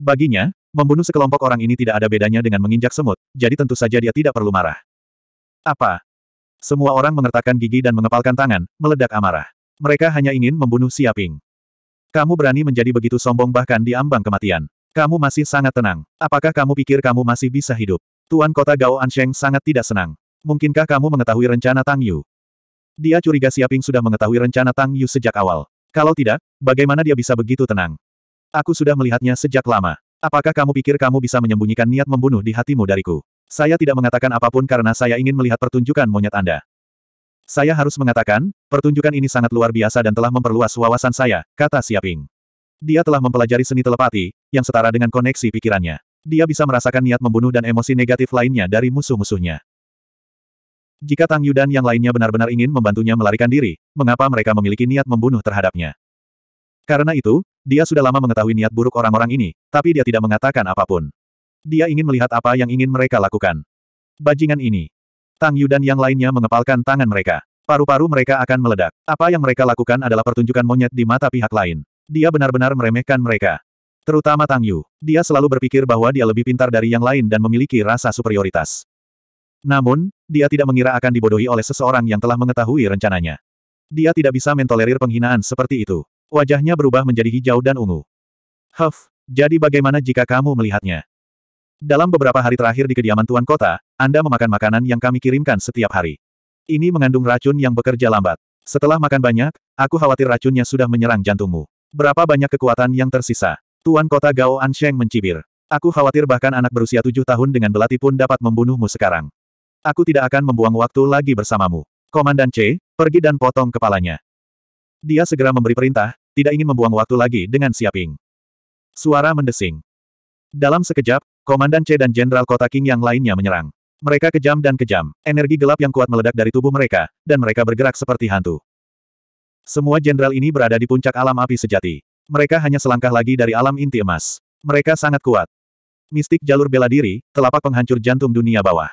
Baginya, membunuh sekelompok orang ini tidak ada bedanya dengan menginjak semut, jadi tentu saja dia tidak perlu marah. Apa? Semua orang mengertakkan gigi dan mengepalkan tangan, meledak amarah. Mereka hanya ingin membunuh Siaping. Kamu berani menjadi begitu sombong bahkan di ambang kematian. Kamu masih sangat tenang. Apakah kamu pikir kamu masih bisa hidup? Tuan kota Gao Ansheng sangat tidak senang. Mungkinkah kamu mengetahui rencana Tang Yu? Dia curiga Siaping sudah mengetahui rencana Tang Yu sejak awal. Kalau tidak, bagaimana dia bisa begitu tenang? Aku sudah melihatnya sejak lama. Apakah kamu pikir kamu bisa menyembunyikan niat membunuh di hatimu dariku? Saya tidak mengatakan apapun karena saya ingin melihat pertunjukan monyet Anda. Saya harus mengatakan, pertunjukan ini sangat luar biasa dan telah memperluas wawasan saya, kata Siaping. Dia telah mempelajari seni telepati, yang setara dengan koneksi pikirannya. Dia bisa merasakan niat membunuh dan emosi negatif lainnya dari musuh-musuhnya. Jika Tang Yu dan yang lainnya benar-benar ingin membantunya melarikan diri, mengapa mereka memiliki niat membunuh terhadapnya? Karena itu, dia sudah lama mengetahui niat buruk orang-orang ini, tapi dia tidak mengatakan apapun. Dia ingin melihat apa yang ingin mereka lakukan. Bajingan ini. Tang Yu dan yang lainnya mengepalkan tangan mereka. Paru-paru mereka akan meledak. Apa yang mereka lakukan adalah pertunjukan monyet di mata pihak lain. Dia benar-benar meremehkan mereka. Terutama Tang Yu. Dia selalu berpikir bahwa dia lebih pintar dari yang lain dan memiliki rasa superioritas. Namun, dia tidak mengira akan dibodohi oleh seseorang yang telah mengetahui rencananya. Dia tidak bisa mentolerir penghinaan seperti itu. Wajahnya berubah menjadi hijau dan ungu. Huff, jadi bagaimana jika kamu melihatnya? Dalam beberapa hari terakhir di kediaman Tuan Kota, Anda memakan makanan yang kami kirimkan setiap hari. Ini mengandung racun yang bekerja lambat. Setelah makan banyak, aku khawatir racunnya sudah menyerang jantungmu. Berapa banyak kekuatan yang tersisa? Tuan Kota Gao Ansheng mencibir. Aku khawatir bahkan anak berusia tujuh tahun dengan belati pun dapat membunuhmu sekarang. Aku tidak akan membuang waktu lagi bersamamu. Komandan C, pergi dan potong kepalanya. Dia segera memberi perintah, tidak ingin membuang waktu lagi dengan Siaping. Suara mendesing. Dalam sekejap, Komandan C dan Jenderal Kota King yang lainnya menyerang. Mereka kejam dan kejam, energi gelap yang kuat meledak dari tubuh mereka, dan mereka bergerak seperti hantu. Semua jenderal ini berada di puncak alam api sejati. Mereka hanya selangkah lagi dari alam inti emas. Mereka sangat kuat. Mistik jalur bela diri, telapak penghancur jantung dunia bawah.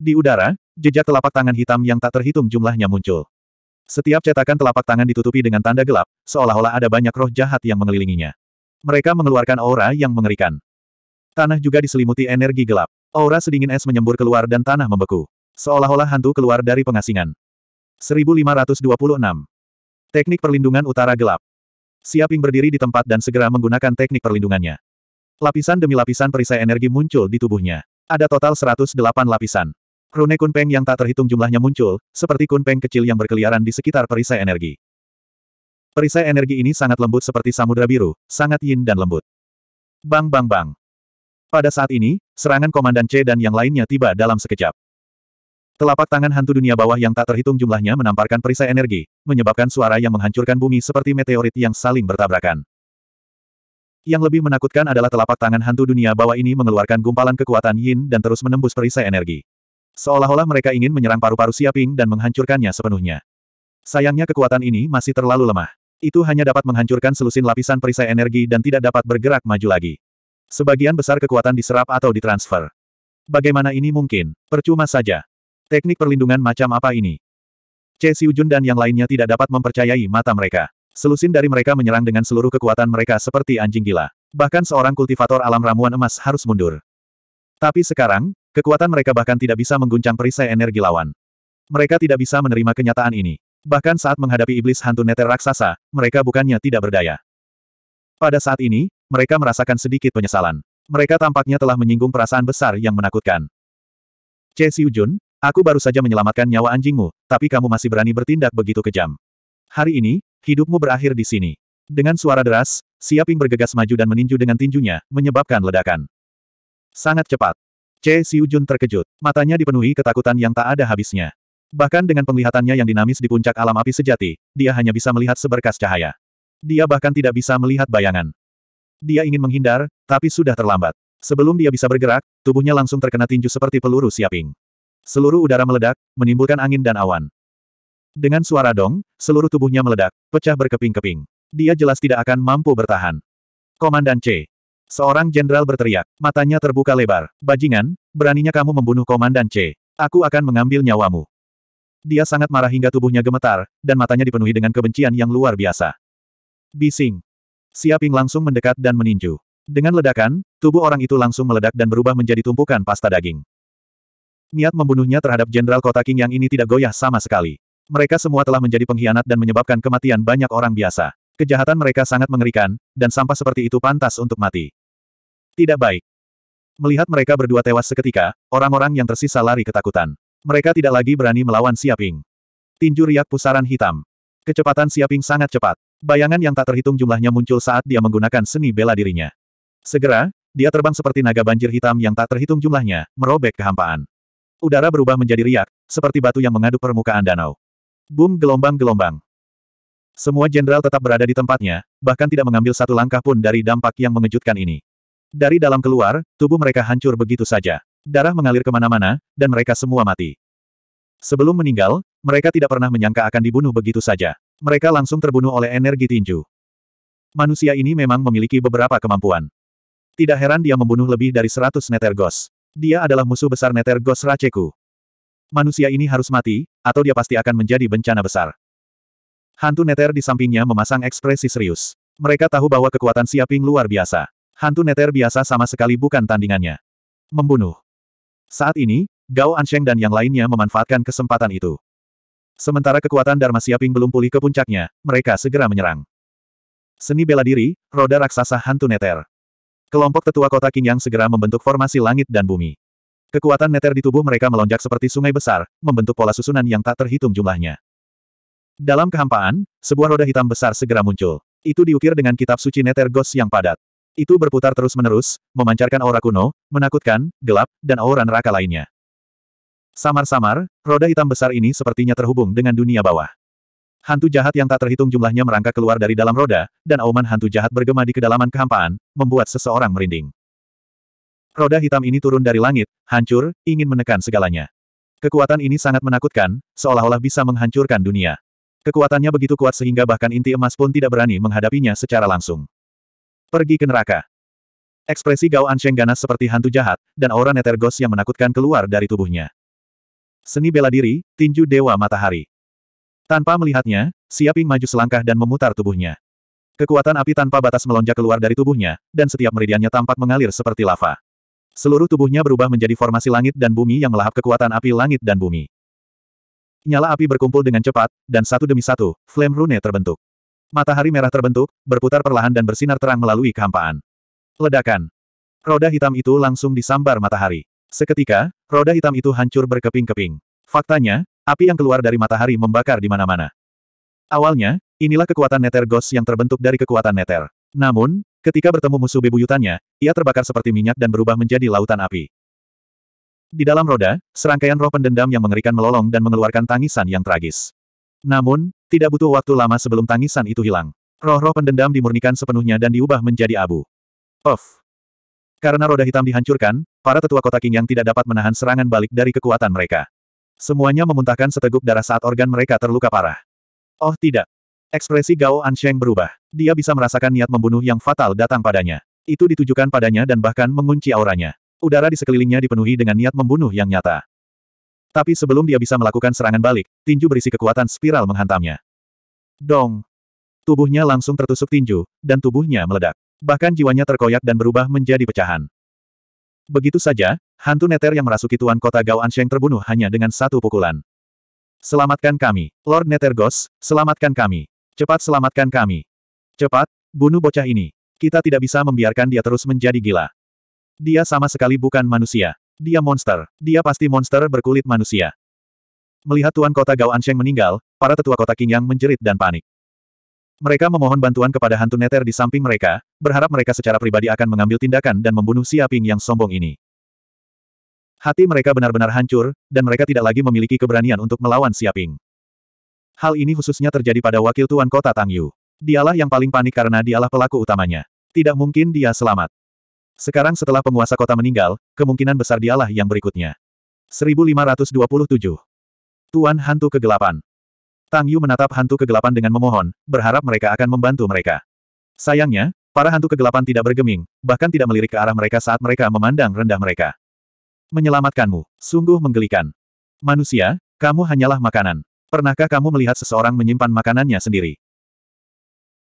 Di udara, jejak telapak tangan hitam yang tak terhitung jumlahnya muncul. Setiap cetakan telapak tangan ditutupi dengan tanda gelap, seolah-olah ada banyak roh jahat yang mengelilinginya. Mereka mengeluarkan aura yang mengerikan. Tanah juga diselimuti energi gelap. Aura sedingin es menyembur keluar dan tanah membeku. Seolah-olah hantu keluar dari pengasingan. 1526. Teknik Perlindungan Utara Gelap. Siaping berdiri di tempat dan segera menggunakan teknik perlindungannya. Lapisan demi lapisan perisai energi muncul di tubuhnya. Ada total 108 lapisan. Rune Kunpeng yang tak terhitung jumlahnya muncul, seperti kunpeng kecil yang berkeliaran di sekitar perisai energi. Perisai energi ini sangat lembut seperti samudra biru, sangat yin dan lembut. Bang bang bang. Pada saat ini, serangan Komandan C dan yang lainnya tiba dalam sekejap. Telapak tangan hantu dunia bawah yang tak terhitung jumlahnya menamparkan perisai energi, menyebabkan suara yang menghancurkan bumi seperti meteorit yang saling bertabrakan. Yang lebih menakutkan adalah telapak tangan hantu dunia bawah ini mengeluarkan gumpalan kekuatan yin dan terus menembus perisai energi. Seolah-olah mereka ingin menyerang paru-paru Siaping dan menghancurkannya sepenuhnya. Sayangnya kekuatan ini masih terlalu lemah. Itu hanya dapat menghancurkan selusin lapisan perisai energi dan tidak dapat bergerak maju lagi. Sebagian besar kekuatan diserap atau ditransfer. Bagaimana ini mungkin? Percuma saja. Teknik perlindungan macam apa ini? Che Siujun dan yang lainnya tidak dapat mempercayai mata mereka. Selusin dari mereka menyerang dengan seluruh kekuatan mereka seperti anjing gila. Bahkan seorang kultivator alam ramuan emas harus mundur. Tapi sekarang, Kekuatan mereka bahkan tidak bisa mengguncang perisai energi lawan. Mereka tidak bisa menerima kenyataan ini. Bahkan saat menghadapi iblis hantu neter raksasa, mereka bukannya tidak berdaya. Pada saat ini, mereka merasakan sedikit penyesalan. Mereka tampaknya telah menyinggung perasaan besar yang menakutkan. Che Jun, aku baru saja menyelamatkan nyawa anjingmu, tapi kamu masih berani bertindak begitu kejam. Hari ini, hidupmu berakhir di sini. Dengan suara deras, Siaping bergegas maju dan meninju dengan tinjunya, menyebabkan ledakan. Sangat cepat, C. Siujun terkejut. Matanya dipenuhi ketakutan yang tak ada habisnya. Bahkan dengan penglihatannya yang dinamis di puncak alam api sejati, dia hanya bisa melihat seberkas cahaya. Dia bahkan tidak bisa melihat bayangan. Dia ingin menghindar, tapi sudah terlambat. Sebelum dia bisa bergerak, tubuhnya langsung terkena tinju seperti peluru siaping. Seluruh udara meledak, menimbulkan angin dan awan. Dengan suara dong, seluruh tubuhnya meledak, pecah berkeping-keping. Dia jelas tidak akan mampu bertahan. Komandan C, Seorang jenderal berteriak. Matanya terbuka lebar. Bajingan, beraninya kamu membunuh Komandan C. Aku akan mengambil nyawamu. Dia sangat marah hingga tubuhnya gemetar, dan matanya dipenuhi dengan kebencian yang luar biasa. Bising. Siaping langsung mendekat dan meninju. Dengan ledakan, tubuh orang itu langsung meledak dan berubah menjadi tumpukan pasta daging. Niat membunuhnya terhadap Jenderal Kota King yang ini tidak goyah sama sekali. Mereka semua telah menjadi pengkhianat dan menyebabkan kematian banyak orang biasa. Kejahatan mereka sangat mengerikan, dan sampah seperti itu pantas untuk mati. Tidak baik. Melihat mereka berdua tewas seketika, orang-orang yang tersisa lari ketakutan. Mereka tidak lagi berani melawan Siaping. Tinju riak pusaran hitam. Kecepatan Siaping sangat cepat. Bayangan yang tak terhitung jumlahnya muncul saat dia menggunakan seni bela dirinya. Segera, dia terbang seperti naga banjir hitam yang tak terhitung jumlahnya, merobek kehampaan. Udara berubah menjadi riak, seperti batu yang mengaduk permukaan danau. Boom gelombang-gelombang. Semua jenderal tetap berada di tempatnya, bahkan tidak mengambil satu langkah pun dari dampak yang mengejutkan ini. Dari dalam keluar, tubuh mereka hancur begitu saja. Darah mengalir kemana-mana, dan mereka semua mati. Sebelum meninggal, mereka tidak pernah menyangka akan dibunuh begitu saja. Mereka langsung terbunuh oleh energi tinju. Manusia ini memang memiliki beberapa kemampuan. Tidak heran dia membunuh lebih dari seratus neter gos. Dia adalah musuh besar neter gos Raceku. Manusia ini harus mati, atau dia pasti akan menjadi bencana besar. Hantu neter di sampingnya memasang ekspresi serius. Mereka tahu bahwa kekuatan Siaping luar biasa hantu neter biasa sama sekali bukan tandingannya. Membunuh. Saat ini, Gao Ansheng dan yang lainnya memanfaatkan kesempatan itu. Sementara kekuatan Dharma Siaping belum pulih ke puncaknya, mereka segera menyerang. Seni bela diri, roda raksasa hantu neter. Kelompok tetua kota Qingyang segera membentuk formasi langit dan bumi. Kekuatan neter di tubuh mereka melonjak seperti sungai besar, membentuk pola susunan yang tak terhitung jumlahnya. Dalam kehampaan, sebuah roda hitam besar segera muncul. Itu diukir dengan kitab suci neter Gos yang padat. Itu berputar terus-menerus, memancarkan aura kuno, menakutkan, gelap, dan aura neraka lainnya. Samar-samar, roda hitam besar ini sepertinya terhubung dengan dunia bawah. Hantu jahat yang tak terhitung jumlahnya merangkak keluar dari dalam roda, dan auman hantu jahat bergema di kedalaman kehampaan, membuat seseorang merinding. Roda hitam ini turun dari langit, hancur, ingin menekan segalanya. Kekuatan ini sangat menakutkan, seolah-olah bisa menghancurkan dunia. Kekuatannya begitu kuat sehingga bahkan inti emas pun tidak berani menghadapinya secara langsung. Pergi ke neraka. Ekspresi Gao Ansheng ganas seperti hantu jahat, dan aura netergos yang menakutkan keluar dari tubuhnya. Seni bela diri, tinju Dewa Matahari. Tanpa melihatnya, Siaping maju selangkah dan memutar tubuhnya. Kekuatan api tanpa batas melonjak keluar dari tubuhnya, dan setiap meridiannya tampak mengalir seperti lava. Seluruh tubuhnya berubah menjadi formasi langit dan bumi yang melahap kekuatan api langit dan bumi. Nyala api berkumpul dengan cepat, dan satu demi satu, flame rune terbentuk. Matahari merah terbentuk, berputar perlahan dan bersinar terang melalui kehampaan. Ledakan. Roda hitam itu langsung disambar matahari. Seketika, roda hitam itu hancur berkeping-keping. Faktanya, api yang keluar dari matahari membakar di mana-mana. Awalnya, inilah kekuatan neter ghost yang terbentuk dari kekuatan neter. Namun, ketika bertemu musuh bebuyutannya, ia terbakar seperti minyak dan berubah menjadi lautan api. Di dalam roda, serangkaian roh pendendam yang mengerikan melolong dan mengeluarkan tangisan yang tragis. Namun, tidak butuh waktu lama sebelum tangisan itu hilang. Roh-roh pendendam dimurnikan sepenuhnya dan diubah menjadi abu. Off. Karena roda hitam dihancurkan, para tetua kota King yang tidak dapat menahan serangan balik dari kekuatan mereka. Semuanya memuntahkan seteguk darah saat organ mereka terluka parah. Oh tidak. Ekspresi Gao Ansheng berubah. Dia bisa merasakan niat membunuh yang fatal datang padanya. Itu ditujukan padanya dan bahkan mengunci auranya. Udara di sekelilingnya dipenuhi dengan niat membunuh yang nyata. Tapi sebelum dia bisa melakukan serangan balik, tinju berisi kekuatan spiral menghantamnya. Dong! Tubuhnya langsung tertusuk tinju, dan tubuhnya meledak. Bahkan jiwanya terkoyak dan berubah menjadi pecahan. Begitu saja, hantu neter yang merasuki tuan kota Gao Ansheng terbunuh hanya dengan satu pukulan. Selamatkan kami, Lord Netergos, selamatkan kami. Cepat selamatkan kami. Cepat, bunuh bocah ini. Kita tidak bisa membiarkan dia terus menjadi gila. Dia sama sekali bukan manusia. Dia monster. Dia pasti monster berkulit manusia. Melihat Tuan Kota Gao Ansheng meninggal, para tetua kota Qingyang menjerit dan panik. Mereka memohon bantuan kepada hantu neter di samping mereka, berharap mereka secara pribadi akan mengambil tindakan dan membunuh Siaping yang sombong ini. Hati mereka benar-benar hancur, dan mereka tidak lagi memiliki keberanian untuk melawan Siaping. Hal ini khususnya terjadi pada wakil Tuan Kota Tang Yu. Dialah yang paling panik karena dialah pelaku utamanya. Tidak mungkin dia selamat. Sekarang setelah penguasa kota meninggal, kemungkinan besar dialah yang berikutnya. 1527. Tuan Hantu Kegelapan Tang Yu menatap hantu kegelapan dengan memohon, berharap mereka akan membantu mereka. Sayangnya, para hantu kegelapan tidak bergeming, bahkan tidak melirik ke arah mereka saat mereka memandang rendah mereka. Menyelamatkanmu, sungguh menggelikan. Manusia, kamu hanyalah makanan. Pernahkah kamu melihat seseorang menyimpan makanannya sendiri?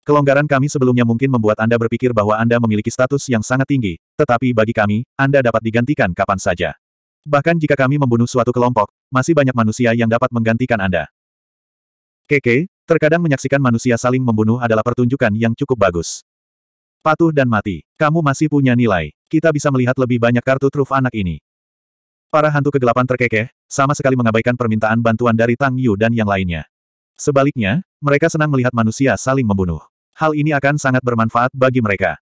Kelonggaran kami sebelumnya mungkin membuat Anda berpikir bahwa Anda memiliki status yang sangat tinggi, tetapi bagi kami, Anda dapat digantikan kapan saja. Bahkan jika kami membunuh suatu kelompok, masih banyak manusia yang dapat menggantikan Anda. Keke, terkadang menyaksikan manusia saling membunuh adalah pertunjukan yang cukup bagus. Patuh dan mati, kamu masih punya nilai. Kita bisa melihat lebih banyak kartu truf anak ini. Para hantu kegelapan terkekeh, sama sekali mengabaikan permintaan bantuan dari Tang Yu dan yang lainnya. Sebaliknya, mereka senang melihat manusia saling membunuh hal ini akan sangat bermanfaat bagi mereka.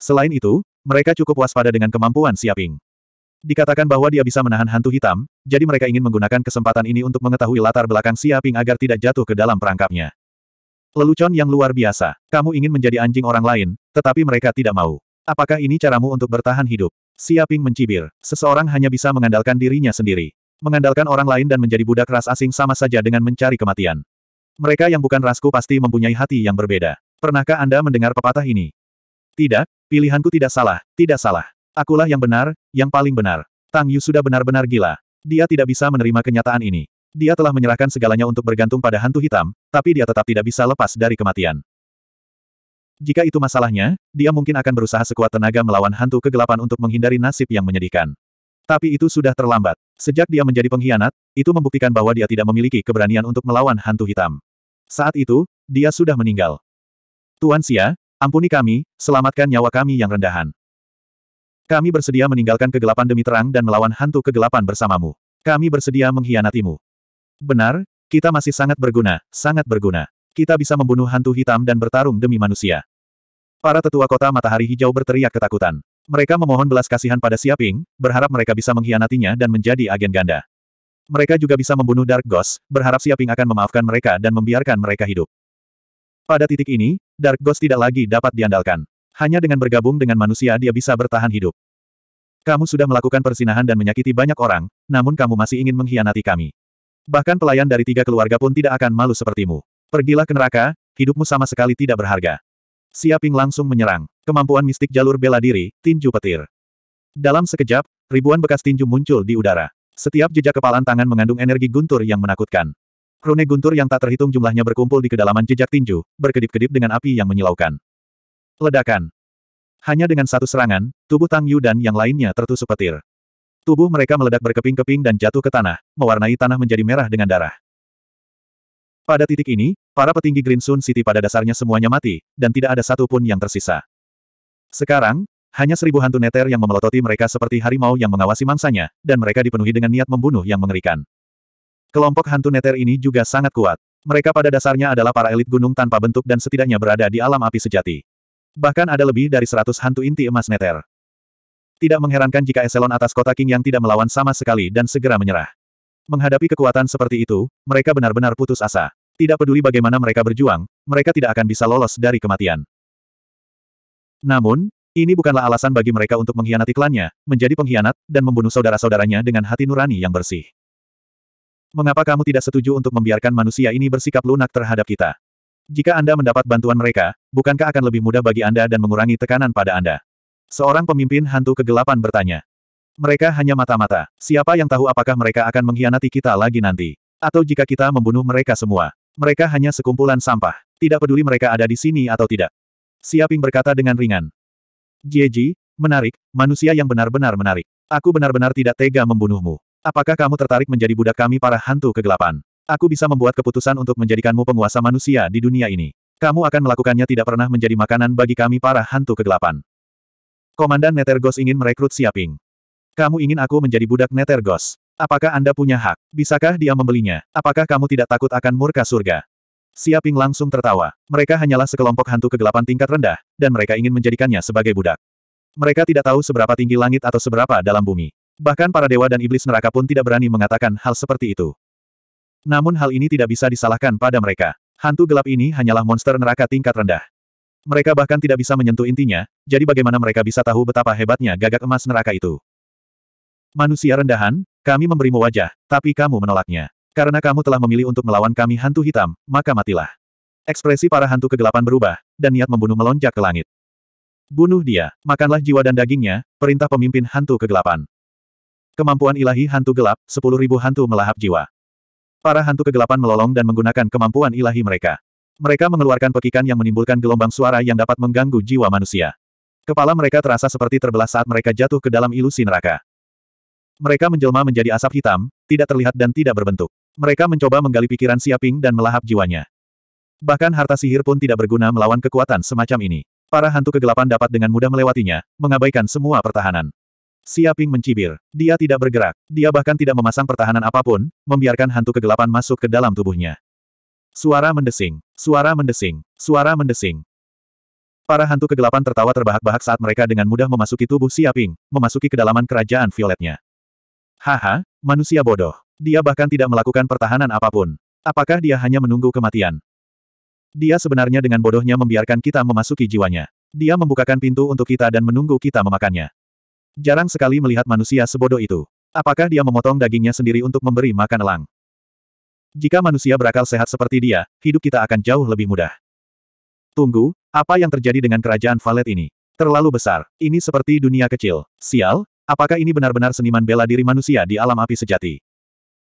Selain itu, mereka cukup waspada dengan kemampuan Siaping. Dikatakan bahwa dia bisa menahan hantu hitam, jadi mereka ingin menggunakan kesempatan ini untuk mengetahui latar belakang Siaping agar tidak jatuh ke dalam perangkapnya. Lelucon yang luar biasa. Kamu ingin menjadi anjing orang lain, tetapi mereka tidak mau. Apakah ini caramu untuk bertahan hidup? Siaping mencibir. Seseorang hanya bisa mengandalkan dirinya sendiri. Mengandalkan orang lain dan menjadi budak ras asing sama saja dengan mencari kematian. Mereka yang bukan rasku pasti mempunyai hati yang berbeda. Pernahkah Anda mendengar pepatah ini? Tidak, pilihanku tidak salah, tidak salah. Akulah yang benar, yang paling benar. Tang Yu sudah benar-benar gila. Dia tidak bisa menerima kenyataan ini. Dia telah menyerahkan segalanya untuk bergantung pada hantu hitam, tapi dia tetap tidak bisa lepas dari kematian. Jika itu masalahnya, dia mungkin akan berusaha sekuat tenaga melawan hantu kegelapan untuk menghindari nasib yang menyedihkan. Tapi itu sudah terlambat. Sejak dia menjadi pengkhianat, itu membuktikan bahwa dia tidak memiliki keberanian untuk melawan hantu hitam. Saat itu, dia sudah meninggal. Tuan Xia, ampuni kami, selamatkan nyawa kami yang rendahan. Kami bersedia meninggalkan kegelapan demi terang dan melawan hantu kegelapan bersamamu. Kami bersedia mengkhianatimu. Benar, kita masih sangat berguna, sangat berguna. Kita bisa membunuh hantu hitam dan bertarung demi manusia. Para tetua kota matahari hijau berteriak ketakutan. Mereka memohon belas kasihan pada Siaping, berharap mereka bisa mengkhianatinya dan menjadi agen ganda. Mereka juga bisa membunuh Dark Ghost, berharap Siaping akan memaafkan mereka dan membiarkan mereka hidup. Pada titik ini, Dark Ghost tidak lagi dapat diandalkan. Hanya dengan bergabung dengan manusia dia bisa bertahan hidup. Kamu sudah melakukan persinahan dan menyakiti banyak orang, namun kamu masih ingin mengkhianati kami. Bahkan pelayan dari tiga keluarga pun tidak akan malu sepertimu. Pergilah ke neraka, hidupmu sama sekali tidak berharga. Siaping langsung menyerang. Kemampuan mistik jalur bela diri, tinju petir. Dalam sekejap, ribuan bekas tinju muncul di udara. Setiap jejak kepalan tangan mengandung energi guntur yang menakutkan. Rune guntur yang tak terhitung jumlahnya berkumpul di kedalaman jejak tinju, berkedip-kedip dengan api yang menyilaukan. Ledakan. Hanya dengan satu serangan, tubuh Tang Yu dan yang lainnya tertusuk petir. Tubuh mereka meledak berkeping-keping dan jatuh ke tanah, mewarnai tanah menjadi merah dengan darah. Pada titik ini, para petinggi Green Sun City pada dasarnya semuanya mati, dan tidak ada satupun yang tersisa. Sekarang, hanya seribu hantu neter yang memelototi mereka seperti harimau yang mengawasi mangsanya, dan mereka dipenuhi dengan niat membunuh yang mengerikan. Kelompok hantu neter ini juga sangat kuat. Mereka pada dasarnya adalah para elit gunung tanpa bentuk dan setidaknya berada di alam api sejati. Bahkan ada lebih dari seratus hantu inti emas neter. Tidak mengherankan jika eselon atas kota King yang tidak melawan sama sekali dan segera menyerah. Menghadapi kekuatan seperti itu, mereka benar-benar putus asa. Tidak peduli bagaimana mereka berjuang, mereka tidak akan bisa lolos dari kematian. Namun, ini bukanlah alasan bagi mereka untuk mengkhianati klannya, menjadi pengkhianat, dan membunuh saudara-saudaranya dengan hati nurani yang bersih. Mengapa kamu tidak setuju untuk membiarkan manusia ini bersikap lunak terhadap kita? Jika Anda mendapat bantuan mereka, bukankah akan lebih mudah bagi Anda dan mengurangi tekanan pada Anda? Seorang pemimpin hantu kegelapan bertanya. Mereka hanya mata-mata. Siapa yang tahu apakah mereka akan mengkhianati kita lagi nanti? Atau jika kita membunuh mereka semua? Mereka hanya sekumpulan sampah. Tidak peduli mereka ada di sini atau tidak. Siaping berkata dengan ringan. Jieji, menarik, manusia yang benar-benar menarik. Aku benar-benar tidak tega membunuhmu. Apakah kamu tertarik menjadi budak kami para hantu kegelapan? Aku bisa membuat keputusan untuk menjadikanmu penguasa manusia di dunia ini. Kamu akan melakukannya tidak pernah menjadi makanan bagi kami para hantu kegelapan. Komandan Netergos ingin merekrut Siaping. Kamu ingin aku menjadi budak Netergos. Apakah Anda punya hak? Bisakah dia membelinya? Apakah kamu tidak takut akan murka surga? Siaping langsung tertawa. Mereka hanyalah sekelompok hantu kegelapan tingkat rendah, dan mereka ingin menjadikannya sebagai budak. Mereka tidak tahu seberapa tinggi langit atau seberapa dalam bumi. Bahkan para dewa dan iblis neraka pun tidak berani mengatakan hal seperti itu. Namun hal ini tidak bisa disalahkan pada mereka. Hantu gelap ini hanyalah monster neraka tingkat rendah. Mereka bahkan tidak bisa menyentuh intinya, jadi bagaimana mereka bisa tahu betapa hebatnya gagak emas neraka itu? Manusia rendahan, kami memberimu wajah, tapi kamu menolaknya. Karena kamu telah memilih untuk melawan kami hantu hitam, maka matilah. Ekspresi para hantu kegelapan berubah, dan niat membunuh melonjak ke langit. Bunuh dia, makanlah jiwa dan dagingnya, perintah pemimpin hantu kegelapan. Kemampuan ilahi hantu gelap, sepuluh ribu hantu melahap jiwa. Para hantu kegelapan melolong dan menggunakan kemampuan ilahi mereka. Mereka mengeluarkan pekikan yang menimbulkan gelombang suara yang dapat mengganggu jiwa manusia. Kepala mereka terasa seperti terbelah saat mereka jatuh ke dalam ilusi neraka. Mereka menjelma menjadi asap hitam, tidak terlihat dan tidak berbentuk. Mereka mencoba menggali pikiran Siaping dan melahap jiwanya. Bahkan harta sihir pun tidak berguna melawan kekuatan semacam ini. Para hantu kegelapan dapat dengan mudah melewatinya, mengabaikan semua pertahanan. Siaping mencibir. Dia tidak bergerak. Dia bahkan tidak memasang pertahanan apapun, membiarkan hantu kegelapan masuk ke dalam tubuhnya. Suara mendesing. Suara mendesing. Suara mendesing. Para hantu kegelapan tertawa terbahak-bahak saat mereka dengan mudah memasuki tubuh Siaping, memasuki kedalaman kerajaan violetnya. Haha, manusia bodoh. Dia bahkan tidak melakukan pertahanan apapun. Apakah dia hanya menunggu kematian? Dia sebenarnya dengan bodohnya membiarkan kita memasuki jiwanya. Dia membukakan pintu untuk kita dan menunggu kita memakannya. Jarang sekali melihat manusia sebodoh itu. Apakah dia memotong dagingnya sendiri untuk memberi makan elang? Jika manusia berakal sehat seperti dia, hidup kita akan jauh lebih mudah. Tunggu, apa yang terjadi dengan kerajaan Valet ini? Terlalu besar. Ini seperti dunia kecil. Sial, apakah ini benar-benar seniman bela diri manusia di alam api sejati?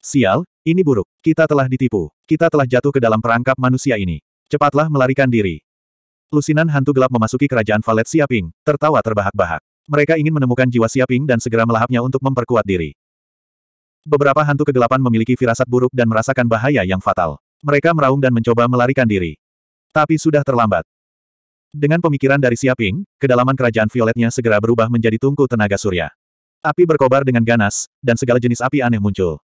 Sial, ini buruk. Kita telah ditipu. Kita telah jatuh ke dalam perangkap manusia ini. Cepatlah melarikan diri. Lusinan hantu gelap memasuki kerajaan Valet Siaping, tertawa terbahak-bahak. Mereka ingin menemukan jiwa Siaping dan segera melahapnya untuk memperkuat diri. Beberapa hantu kegelapan memiliki firasat buruk dan merasakan bahaya yang fatal. Mereka meraung dan mencoba melarikan diri. Tapi sudah terlambat. Dengan pemikiran dari Siaping, kedalaman kerajaan violetnya segera berubah menjadi tungku tenaga surya. Api berkobar dengan ganas, dan segala jenis api aneh muncul.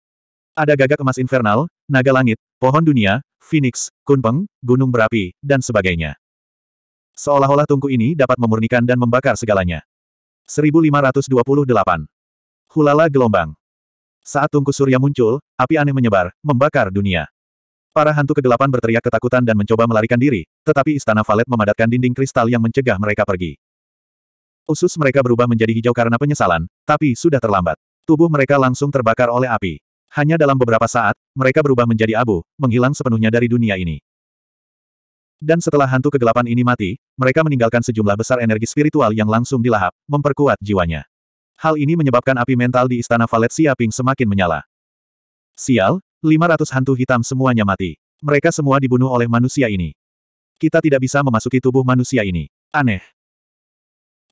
Ada gagak emas infernal, naga langit, pohon dunia, phoenix, kunpeng, gunung berapi, dan sebagainya. Seolah-olah tungku ini dapat memurnikan dan membakar segalanya. 1528. Hulala gelombang. Saat tungku surya muncul, api aneh menyebar, membakar dunia. Para hantu kegelapan berteriak ketakutan dan mencoba melarikan diri, tetapi istana Valet memadatkan dinding kristal yang mencegah mereka pergi. Usus mereka berubah menjadi hijau karena penyesalan, tapi sudah terlambat. Tubuh mereka langsung terbakar oleh api. Hanya dalam beberapa saat, mereka berubah menjadi abu, menghilang sepenuhnya dari dunia ini. Dan setelah hantu kegelapan ini mati, mereka meninggalkan sejumlah besar energi spiritual yang langsung dilahap, memperkuat jiwanya. Hal ini menyebabkan api mental di istana Valet Siaping semakin menyala. Sial, 500 hantu hitam semuanya mati. Mereka semua dibunuh oleh manusia ini. Kita tidak bisa memasuki tubuh manusia ini. Aneh.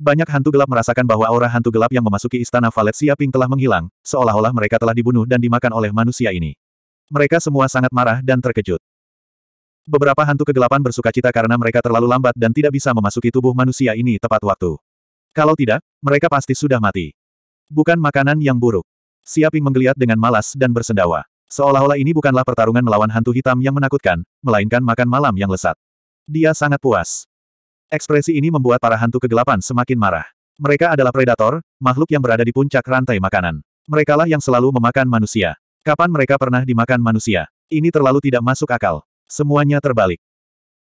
Banyak hantu gelap merasakan bahwa aura hantu gelap yang memasuki istana Valet Siaping telah menghilang, seolah-olah mereka telah dibunuh dan dimakan oleh manusia ini. Mereka semua sangat marah dan terkejut. Beberapa hantu kegelapan bersuka cita karena mereka terlalu lambat dan tidak bisa memasuki tubuh manusia ini tepat waktu. Kalau tidak, mereka pasti sudah mati. Bukan makanan yang buruk. Siaping menggeliat dengan malas dan bersendawa. Seolah-olah ini bukanlah pertarungan melawan hantu hitam yang menakutkan, melainkan makan malam yang lesat. Dia sangat puas. Ekspresi ini membuat para hantu kegelapan semakin marah. Mereka adalah predator, makhluk yang berada di puncak rantai makanan. Merekalah yang selalu memakan manusia. Kapan mereka pernah dimakan manusia? Ini terlalu tidak masuk akal. Semuanya terbalik.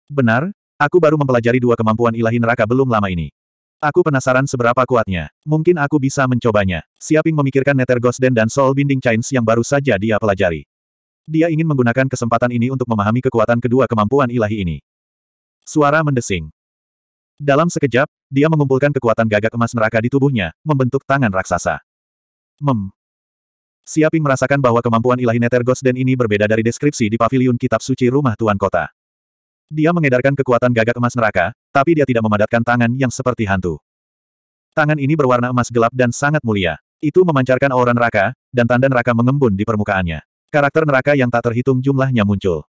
Benar, aku baru mempelajari dua kemampuan ilahi neraka belum lama ini. Aku penasaran seberapa kuatnya. Mungkin aku bisa mencobanya. Siaping memikirkan Nether Gosden dan Soul Binding Chains yang baru saja dia pelajari. Dia ingin menggunakan kesempatan ini untuk memahami kekuatan kedua kemampuan ilahi ini. Suara mendesing. Dalam sekejap, dia mengumpulkan kekuatan gagak emas neraka di tubuhnya, membentuk tangan raksasa. Mem, Siaping merasakan bahwa kemampuan ilahi Nether Den ini berbeda dari deskripsi di paviliun kitab suci rumah Tuan Kota. Dia mengedarkan kekuatan gagak emas neraka, tapi dia tidak memadatkan tangan yang seperti hantu. Tangan ini berwarna emas gelap dan sangat mulia. Itu memancarkan aura neraka, dan tanda neraka mengembun di permukaannya. Karakter neraka yang tak terhitung jumlahnya muncul.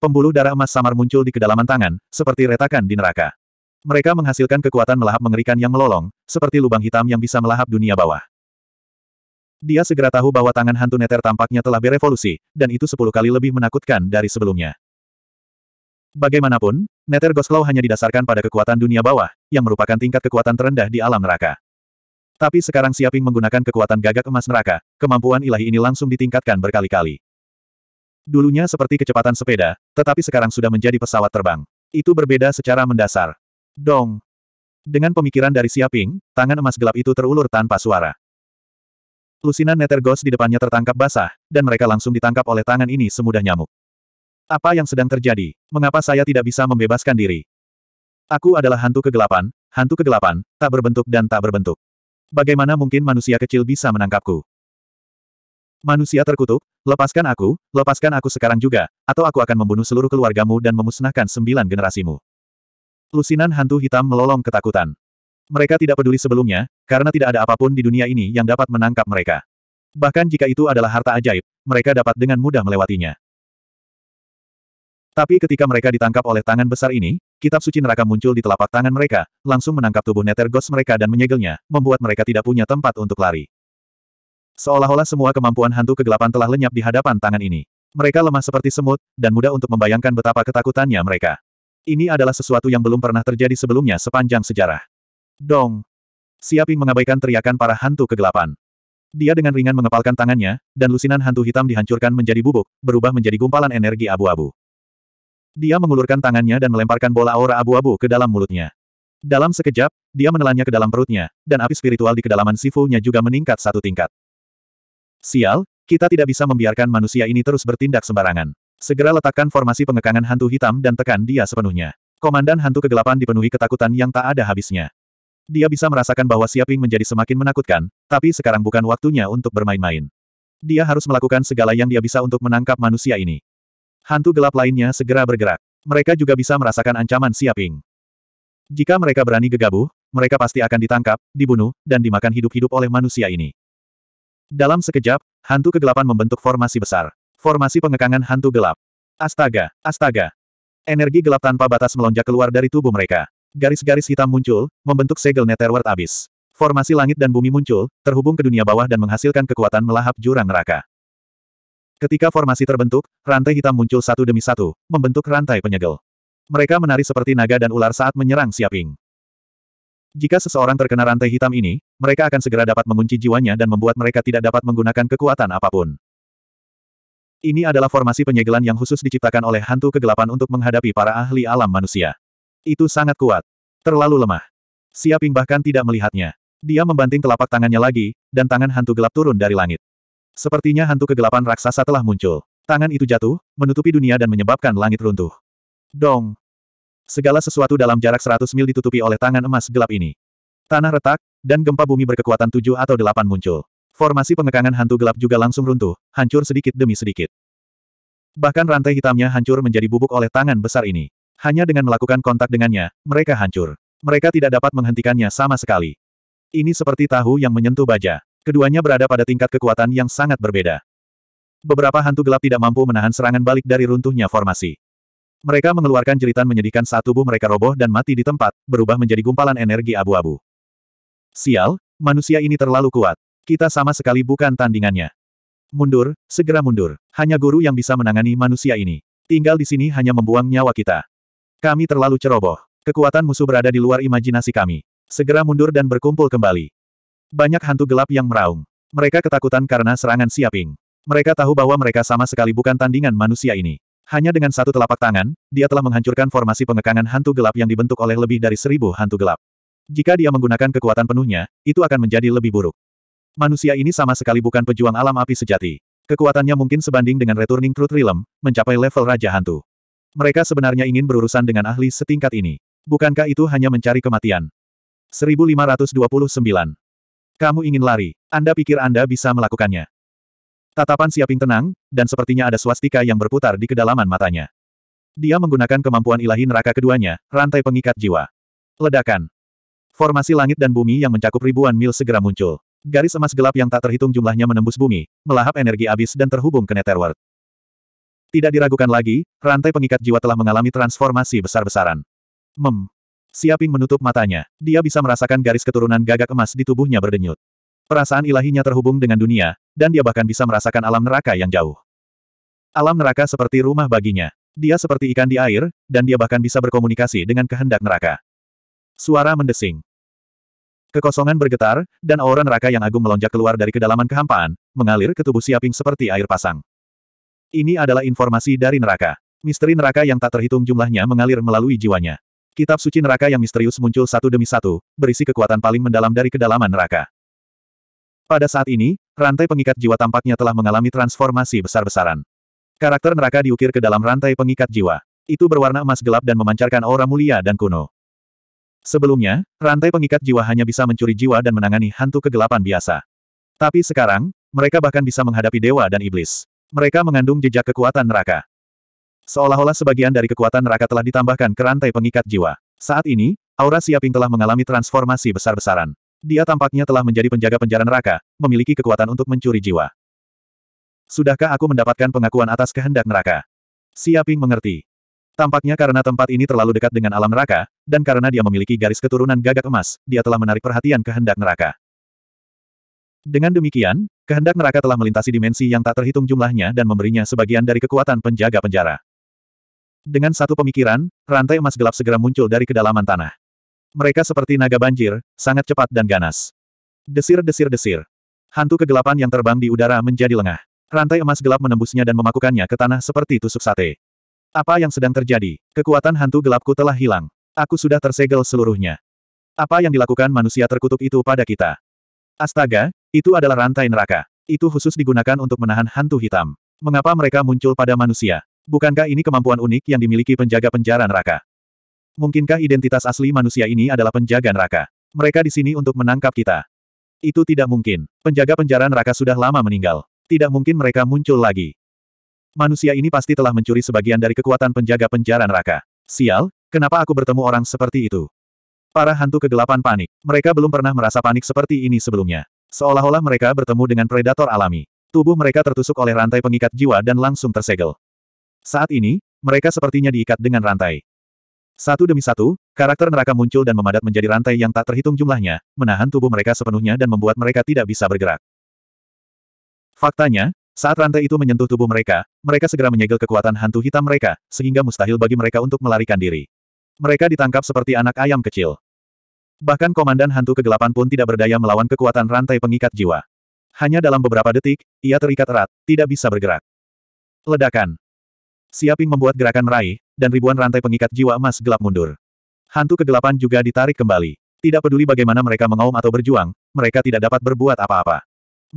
Pembuluh darah emas samar muncul di kedalaman tangan, seperti retakan di neraka. Mereka menghasilkan kekuatan melahap mengerikan yang melolong, seperti lubang hitam yang bisa melahap dunia bawah. Dia segera tahu bahwa tangan hantu neter tampaknya telah berevolusi, dan itu sepuluh kali lebih menakutkan dari sebelumnya. Bagaimanapun, neter Claw hanya didasarkan pada kekuatan dunia bawah, yang merupakan tingkat kekuatan terendah di alam neraka. Tapi sekarang Siaping menggunakan kekuatan gagak emas neraka, kemampuan ilahi ini langsung ditingkatkan berkali-kali. Dulunya seperti kecepatan sepeda, tetapi sekarang sudah menjadi pesawat terbang. Itu berbeda secara mendasar. Dong. Dengan pemikiran dari Siaping, tangan emas gelap itu terulur tanpa suara. Lusinan Nethergos di depannya tertangkap basah, dan mereka langsung ditangkap oleh tangan ini semudah nyamuk. Apa yang sedang terjadi? Mengapa saya tidak bisa membebaskan diri? Aku adalah hantu kegelapan, hantu kegelapan, tak berbentuk dan tak berbentuk. Bagaimana mungkin manusia kecil bisa menangkapku? Manusia terkutuk, lepaskan aku, lepaskan aku sekarang juga, atau aku akan membunuh seluruh keluargamu dan memusnahkan sembilan generasimu. Lusinan hantu hitam melolong ketakutan. Mereka tidak peduli sebelumnya, karena tidak ada apapun di dunia ini yang dapat menangkap mereka. Bahkan jika itu adalah harta ajaib, mereka dapat dengan mudah melewatinya. Tapi ketika mereka ditangkap oleh tangan besar ini, kitab suci neraka muncul di telapak tangan mereka, langsung menangkap tubuh Ghost mereka dan menyegelnya, membuat mereka tidak punya tempat untuk lari. Seolah-olah semua kemampuan hantu kegelapan telah lenyap di hadapan tangan ini. Mereka lemah seperti semut, dan mudah untuk membayangkan betapa ketakutannya mereka. Ini adalah sesuatu yang belum pernah terjadi sebelumnya sepanjang sejarah. Dong! Siaping mengabaikan teriakan para hantu kegelapan. Dia dengan ringan mengepalkan tangannya, dan lusinan hantu hitam dihancurkan menjadi bubuk, berubah menjadi gumpalan energi abu-abu. Dia mengulurkan tangannya dan melemparkan bola aura abu-abu ke dalam mulutnya. Dalam sekejap, dia menelannya ke dalam perutnya, dan api spiritual di kedalaman sifunya juga meningkat satu tingkat. Sial, kita tidak bisa membiarkan manusia ini terus bertindak sembarangan. Segera letakkan formasi pengekangan hantu hitam dan tekan dia sepenuhnya. Komandan hantu kegelapan dipenuhi ketakutan yang tak ada habisnya. Dia bisa merasakan bahwa Siaping menjadi semakin menakutkan, tapi sekarang bukan waktunya untuk bermain-main. Dia harus melakukan segala yang dia bisa untuk menangkap manusia ini. Hantu gelap lainnya segera bergerak. Mereka juga bisa merasakan ancaman Siaping. Jika mereka berani gegabah, mereka pasti akan ditangkap, dibunuh, dan dimakan hidup-hidup oleh manusia ini. Dalam sekejap, hantu kegelapan membentuk formasi besar. Formasi pengekangan hantu gelap. Astaga, astaga. Energi gelap tanpa batas melonjak keluar dari tubuh mereka. Garis-garis hitam muncul, membentuk segel Netherworld abis. Formasi langit dan bumi muncul, terhubung ke dunia bawah dan menghasilkan kekuatan melahap jurang neraka. Ketika formasi terbentuk, rantai hitam muncul satu demi satu, membentuk rantai penyegel. Mereka menari seperti naga dan ular saat menyerang Siaping. Jika seseorang terkena rantai hitam ini, mereka akan segera dapat mengunci jiwanya dan membuat mereka tidak dapat menggunakan kekuatan apapun. Ini adalah formasi penyegelan yang khusus diciptakan oleh hantu kegelapan untuk menghadapi para ahli alam manusia. Itu sangat kuat. Terlalu lemah. Siaping bahkan tidak melihatnya. Dia membanting telapak tangannya lagi, dan tangan hantu gelap turun dari langit. Sepertinya hantu kegelapan raksasa telah muncul. Tangan itu jatuh, menutupi dunia dan menyebabkan langit runtuh. Dong! Segala sesuatu dalam jarak 100 mil ditutupi oleh tangan emas gelap ini. Tanah retak, dan gempa bumi berkekuatan 7 atau 8 muncul. Formasi pengekangan hantu gelap juga langsung runtuh, hancur sedikit demi sedikit. Bahkan rantai hitamnya hancur menjadi bubuk oleh tangan besar ini. Hanya dengan melakukan kontak dengannya, mereka hancur. Mereka tidak dapat menghentikannya sama sekali. Ini seperti tahu yang menyentuh baja. Keduanya berada pada tingkat kekuatan yang sangat berbeda. Beberapa hantu gelap tidak mampu menahan serangan balik dari runtuhnya formasi. Mereka mengeluarkan jeritan menyedihkan saat tubuh mereka roboh dan mati di tempat, berubah menjadi gumpalan energi abu-abu. Sial, manusia ini terlalu kuat. Kita sama sekali bukan tandingannya. Mundur, segera mundur. Hanya guru yang bisa menangani manusia ini. Tinggal di sini hanya membuang nyawa kita. Kami terlalu ceroboh. Kekuatan musuh berada di luar imajinasi kami. Segera mundur dan berkumpul kembali. Banyak hantu gelap yang meraung. Mereka ketakutan karena serangan Siaping. Mereka tahu bahwa mereka sama sekali bukan tandingan manusia ini. Hanya dengan satu telapak tangan, dia telah menghancurkan formasi pengekangan hantu gelap yang dibentuk oleh lebih dari seribu hantu gelap. Jika dia menggunakan kekuatan penuhnya, itu akan menjadi lebih buruk. Manusia ini sama sekali bukan pejuang alam api sejati. Kekuatannya mungkin sebanding dengan Returning Truth Realm, mencapai level Raja Hantu. Mereka sebenarnya ingin berurusan dengan ahli setingkat ini. Bukankah itu hanya mencari kematian? 1529. Kamu ingin lari. Anda pikir Anda bisa melakukannya. Tatapan Siaping tenang, dan sepertinya ada swastika yang berputar di kedalaman matanya. Dia menggunakan kemampuan ilahi neraka keduanya, rantai pengikat jiwa. Ledakan. Formasi langit dan bumi yang mencakup ribuan mil segera muncul. Garis emas gelap yang tak terhitung jumlahnya menembus bumi, melahap energi abis dan terhubung ke Netherworld. Tidak diragukan lagi, rantai pengikat jiwa telah mengalami transformasi besar-besaran. Mem. Siaping menutup matanya. Dia bisa merasakan garis keturunan gagak emas di tubuhnya berdenyut. Perasaan ilahinya terhubung dengan dunia, dan dia bahkan bisa merasakan alam neraka yang jauh. Alam neraka seperti rumah baginya. Dia seperti ikan di air, dan dia bahkan bisa berkomunikasi dengan kehendak neraka. Suara mendesing. Kekosongan bergetar, dan aura neraka yang agung melonjak keluar dari kedalaman kehampaan, mengalir ke tubuh Siaping seperti air pasang. Ini adalah informasi dari neraka. Misteri neraka yang tak terhitung jumlahnya mengalir melalui jiwanya. Kitab suci neraka yang misterius muncul satu demi satu, berisi kekuatan paling mendalam dari kedalaman neraka. Pada saat ini, rantai pengikat jiwa tampaknya telah mengalami transformasi besar-besaran. Karakter neraka diukir ke dalam rantai pengikat jiwa. Itu berwarna emas gelap dan memancarkan aura mulia dan kuno. Sebelumnya, rantai pengikat jiwa hanya bisa mencuri jiwa dan menangani hantu kegelapan biasa. Tapi sekarang, mereka bahkan bisa menghadapi dewa dan iblis. Mereka mengandung jejak kekuatan neraka. Seolah-olah sebagian dari kekuatan neraka telah ditambahkan ke rantai pengikat jiwa. Saat ini, aura Siaping telah mengalami transformasi besar-besaran. Dia tampaknya telah menjadi penjaga penjara neraka, memiliki kekuatan untuk mencuri jiwa. Sudahkah aku mendapatkan pengakuan atas kehendak neraka? Siaping mengerti. Tampaknya karena tempat ini terlalu dekat dengan alam neraka, dan karena dia memiliki garis keturunan gagak emas, dia telah menarik perhatian kehendak neraka. Dengan demikian, Kehendak neraka telah melintasi dimensi yang tak terhitung jumlahnya dan memberinya sebagian dari kekuatan penjaga penjara. Dengan satu pemikiran, rantai emas gelap segera muncul dari kedalaman tanah. Mereka seperti naga banjir, sangat cepat dan ganas. Desir-desir-desir. Hantu kegelapan yang terbang di udara menjadi lengah. Rantai emas gelap menembusnya dan memakukannya ke tanah seperti tusuk sate. Apa yang sedang terjadi? Kekuatan hantu gelapku telah hilang. Aku sudah tersegel seluruhnya. Apa yang dilakukan manusia terkutuk itu pada kita? Astaga, itu adalah rantai neraka. Itu khusus digunakan untuk menahan hantu hitam. Mengapa mereka muncul pada manusia? Bukankah ini kemampuan unik yang dimiliki penjaga penjara neraka? Mungkinkah identitas asli manusia ini adalah penjaga neraka? Mereka di sini untuk menangkap kita. Itu tidak mungkin. Penjaga penjara neraka sudah lama meninggal. Tidak mungkin mereka muncul lagi. Manusia ini pasti telah mencuri sebagian dari kekuatan penjaga penjara neraka. Sial, kenapa aku bertemu orang seperti itu? Para hantu kegelapan panik. Mereka belum pernah merasa panik seperti ini sebelumnya. Seolah-olah mereka bertemu dengan predator alami. Tubuh mereka tertusuk oleh rantai pengikat jiwa dan langsung tersegel. Saat ini, mereka sepertinya diikat dengan rantai. Satu demi satu, karakter neraka muncul dan memadat menjadi rantai yang tak terhitung jumlahnya, menahan tubuh mereka sepenuhnya dan membuat mereka tidak bisa bergerak. Faktanya, saat rantai itu menyentuh tubuh mereka, mereka segera menyegel kekuatan hantu hitam mereka, sehingga mustahil bagi mereka untuk melarikan diri. Mereka ditangkap seperti anak ayam kecil. Bahkan komandan hantu kegelapan pun tidak berdaya melawan kekuatan rantai pengikat jiwa. Hanya dalam beberapa detik, ia terikat erat, tidak bisa bergerak. Ledakan. Siaping membuat gerakan meraih, dan ribuan rantai pengikat jiwa emas gelap mundur. Hantu kegelapan juga ditarik kembali. Tidak peduli bagaimana mereka mengaum atau berjuang, mereka tidak dapat berbuat apa-apa.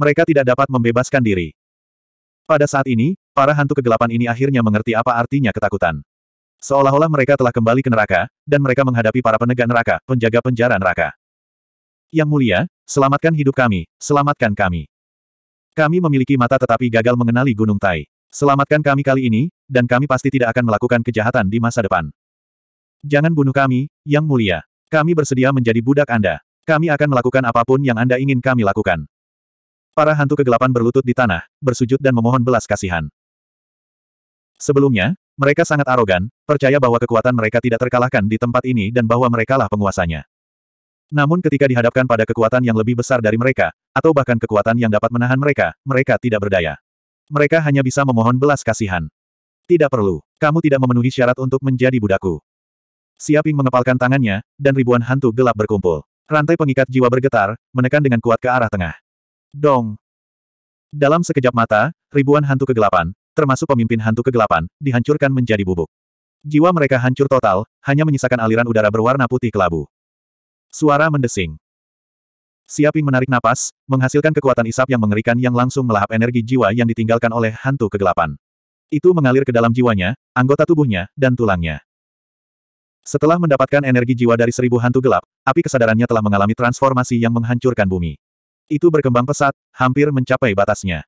Mereka tidak dapat membebaskan diri. Pada saat ini, para hantu kegelapan ini akhirnya mengerti apa artinya ketakutan. Seolah-olah mereka telah kembali ke neraka, dan mereka menghadapi para penegak neraka, penjaga penjara neraka. Yang mulia, selamatkan hidup kami, selamatkan kami. Kami memiliki mata tetapi gagal mengenali Gunung Tai. Selamatkan kami kali ini, dan kami pasti tidak akan melakukan kejahatan di masa depan. Jangan bunuh kami, Yang Mulia. Kami bersedia menjadi budak Anda. Kami akan melakukan apapun yang Anda ingin kami lakukan. Para hantu kegelapan berlutut di tanah, bersujud dan memohon belas kasihan. Sebelumnya, mereka sangat arogan, percaya bahwa kekuatan mereka tidak terkalahkan di tempat ini dan bahwa merekalah penguasanya. Namun ketika dihadapkan pada kekuatan yang lebih besar dari mereka, atau bahkan kekuatan yang dapat menahan mereka, mereka tidak berdaya. Mereka hanya bisa memohon belas kasihan. Tidak perlu, kamu tidak memenuhi syarat untuk menjadi budakku. Siaping mengepalkan tangannya, dan ribuan hantu gelap berkumpul. Rantai pengikat jiwa bergetar, menekan dengan kuat ke arah tengah. Dong! Dalam sekejap mata, ribuan hantu kegelapan, termasuk pemimpin hantu kegelapan, dihancurkan menjadi bubuk. Jiwa mereka hancur total, hanya menyisakan aliran udara berwarna putih kelabu. Suara mendesing. Siaping menarik napas, menghasilkan kekuatan isap yang mengerikan yang langsung melahap energi jiwa yang ditinggalkan oleh hantu kegelapan. Itu mengalir ke dalam jiwanya, anggota tubuhnya, dan tulangnya. Setelah mendapatkan energi jiwa dari seribu hantu gelap, api kesadarannya telah mengalami transformasi yang menghancurkan bumi. Itu berkembang pesat, hampir mencapai batasnya.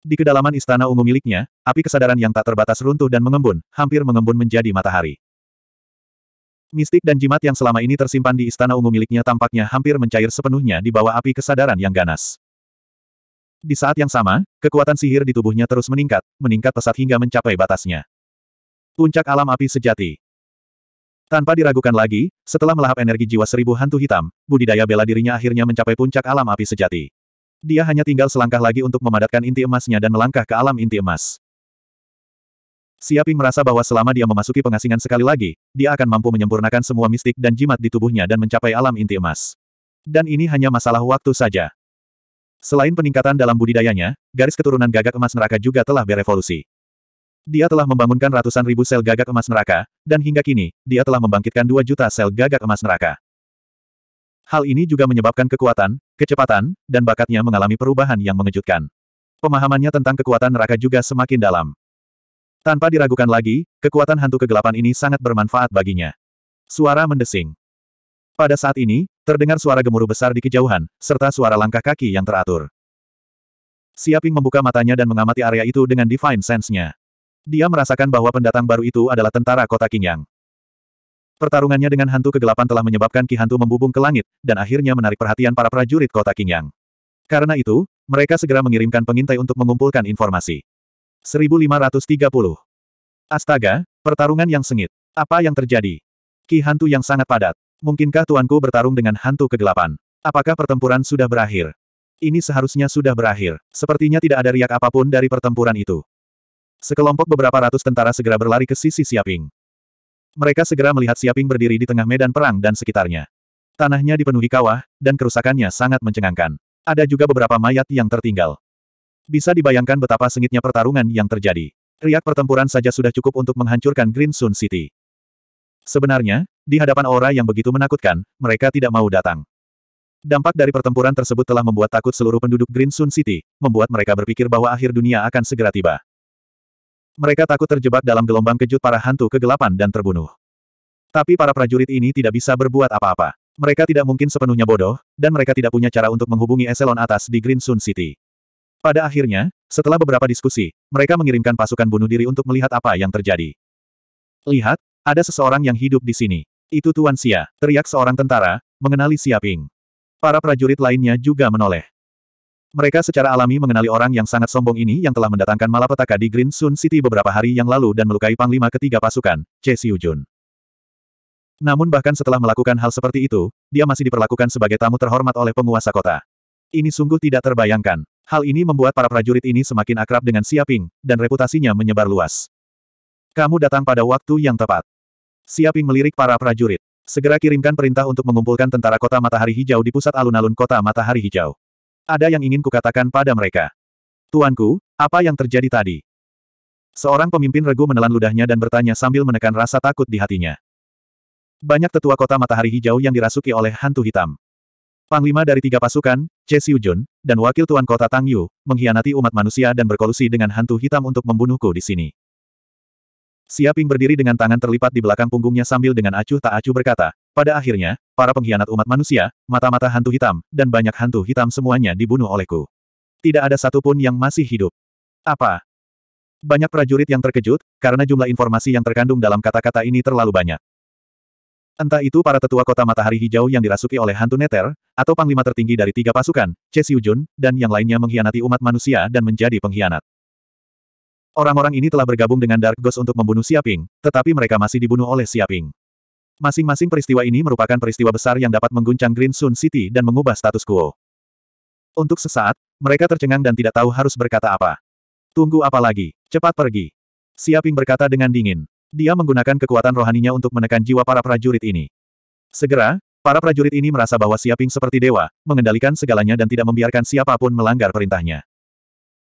Di kedalaman istana ungu miliknya, api kesadaran yang tak terbatas runtuh dan mengembun, hampir mengembun menjadi matahari. Mistik dan jimat yang selama ini tersimpan di istana ungu miliknya tampaknya hampir mencair sepenuhnya di bawah api kesadaran yang ganas. Di saat yang sama, kekuatan sihir di tubuhnya terus meningkat, meningkat pesat hingga mencapai batasnya. Puncak alam api sejati. Tanpa diragukan lagi, setelah melahap energi jiwa seribu hantu hitam, budidaya bela dirinya akhirnya mencapai puncak alam api sejati. Dia hanya tinggal selangkah lagi untuk memadatkan inti emasnya dan melangkah ke alam inti emas. Siaping merasa bahwa selama dia memasuki pengasingan sekali lagi, dia akan mampu menyempurnakan semua mistik dan jimat di tubuhnya dan mencapai alam inti emas. Dan ini hanya masalah waktu saja. Selain peningkatan dalam budidayanya, garis keturunan gagak emas neraka juga telah berevolusi. Dia telah membangunkan ratusan ribu sel gagak emas neraka, dan hingga kini, dia telah membangkitkan dua juta sel gagak emas neraka. Hal ini juga menyebabkan kekuatan, kecepatan, dan bakatnya mengalami perubahan yang mengejutkan. Pemahamannya tentang kekuatan neraka juga semakin dalam. Tanpa diragukan lagi, kekuatan hantu kegelapan ini sangat bermanfaat baginya. Suara mendesing. Pada saat ini, terdengar suara gemuruh besar di kejauhan, serta suara langkah kaki yang teratur. Siaping membuka matanya dan mengamati area itu dengan divine sense-nya. Dia merasakan bahwa pendatang baru itu adalah tentara kota Qingyang. Pertarungannya dengan hantu kegelapan telah menyebabkan Ki Hantu membubung ke langit, dan akhirnya menarik perhatian para prajurit kota Qingyang. Karena itu, mereka segera mengirimkan pengintai untuk mengumpulkan informasi. 1530. Astaga, pertarungan yang sengit. Apa yang terjadi? Ki Hantu yang sangat padat. Mungkinkah tuanku bertarung dengan hantu kegelapan? Apakah pertempuran sudah berakhir? Ini seharusnya sudah berakhir. Sepertinya tidak ada riak apapun dari pertempuran itu. Sekelompok beberapa ratus tentara segera berlari ke sisi Siaping. Mereka segera melihat Siaping berdiri di tengah medan perang dan sekitarnya. Tanahnya dipenuhi kawah, dan kerusakannya sangat mencengangkan. Ada juga beberapa mayat yang tertinggal. Bisa dibayangkan betapa sengitnya pertarungan yang terjadi. Riak pertempuran saja sudah cukup untuk menghancurkan Green Sun City. Sebenarnya, di hadapan aura yang begitu menakutkan, mereka tidak mau datang. Dampak dari pertempuran tersebut telah membuat takut seluruh penduduk Green Sun City, membuat mereka berpikir bahwa akhir dunia akan segera tiba. Mereka takut terjebak dalam gelombang kejut para hantu kegelapan dan terbunuh. Tapi para prajurit ini tidak bisa berbuat apa-apa. Mereka tidak mungkin sepenuhnya bodoh, dan mereka tidak punya cara untuk menghubungi eselon atas di Green Sun City. Pada akhirnya, setelah beberapa diskusi, mereka mengirimkan pasukan bunuh diri untuk melihat apa yang terjadi. Lihat, ada seseorang yang hidup di sini. Itu Tuan Xia, teriak seorang tentara, mengenali Xia Ping. Para prajurit lainnya juga menoleh. Mereka secara alami mengenali orang yang sangat sombong ini yang telah mendatangkan malapetaka di Green Sun City beberapa hari yang lalu dan melukai Panglima ketiga pasukan, Che Jun. Namun bahkan setelah melakukan hal seperti itu, dia masih diperlakukan sebagai tamu terhormat oleh penguasa kota. Ini sungguh tidak terbayangkan. Hal ini membuat para prajurit ini semakin akrab dengan Siaping, dan reputasinya menyebar luas. Kamu datang pada waktu yang tepat. Siaping melirik para prajurit. Segera kirimkan perintah untuk mengumpulkan tentara kota matahari hijau di pusat alun-alun kota matahari hijau. Ada yang ingin kukatakan pada mereka. Tuanku, apa yang terjadi tadi? Seorang pemimpin regu menelan ludahnya dan bertanya sambil menekan rasa takut di hatinya. Banyak tetua kota matahari hijau yang dirasuki oleh hantu hitam. Panglima dari tiga pasukan, Che Jun, dan wakil tuan kota Tang Yu, mengkhianati umat manusia dan berkolusi dengan hantu hitam untuk membunuhku di sini. Siaping berdiri dengan tangan terlipat di belakang punggungnya sambil dengan acuh tak acuh berkata, pada akhirnya, para pengkhianat umat manusia, mata-mata hantu hitam, dan banyak hantu hitam semuanya dibunuh olehku. Tidak ada satupun yang masih hidup. Apa? Banyak prajurit yang terkejut, karena jumlah informasi yang terkandung dalam kata-kata ini terlalu banyak. Entah itu para tetua kota matahari hijau yang dirasuki oleh hantu neter, atau panglima tertinggi dari tiga pasukan, Che Jun, dan yang lainnya mengkhianati umat manusia dan menjadi pengkhianat. Orang-orang ini telah bergabung dengan Dark Ghost untuk membunuh Siaping, tetapi mereka masih dibunuh oleh Siaping. Masing-masing peristiwa ini merupakan peristiwa besar yang dapat mengguncang Green Sun City dan mengubah status quo. Untuk sesaat, mereka tercengang dan tidak tahu harus berkata apa. Tunggu apa lagi? Cepat pergi. Siaping berkata dengan dingin. Dia menggunakan kekuatan rohaninya untuk menekan jiwa para prajurit ini. Segera, para prajurit ini merasa bahwa Siaping seperti dewa, mengendalikan segalanya dan tidak membiarkan siapapun melanggar perintahnya.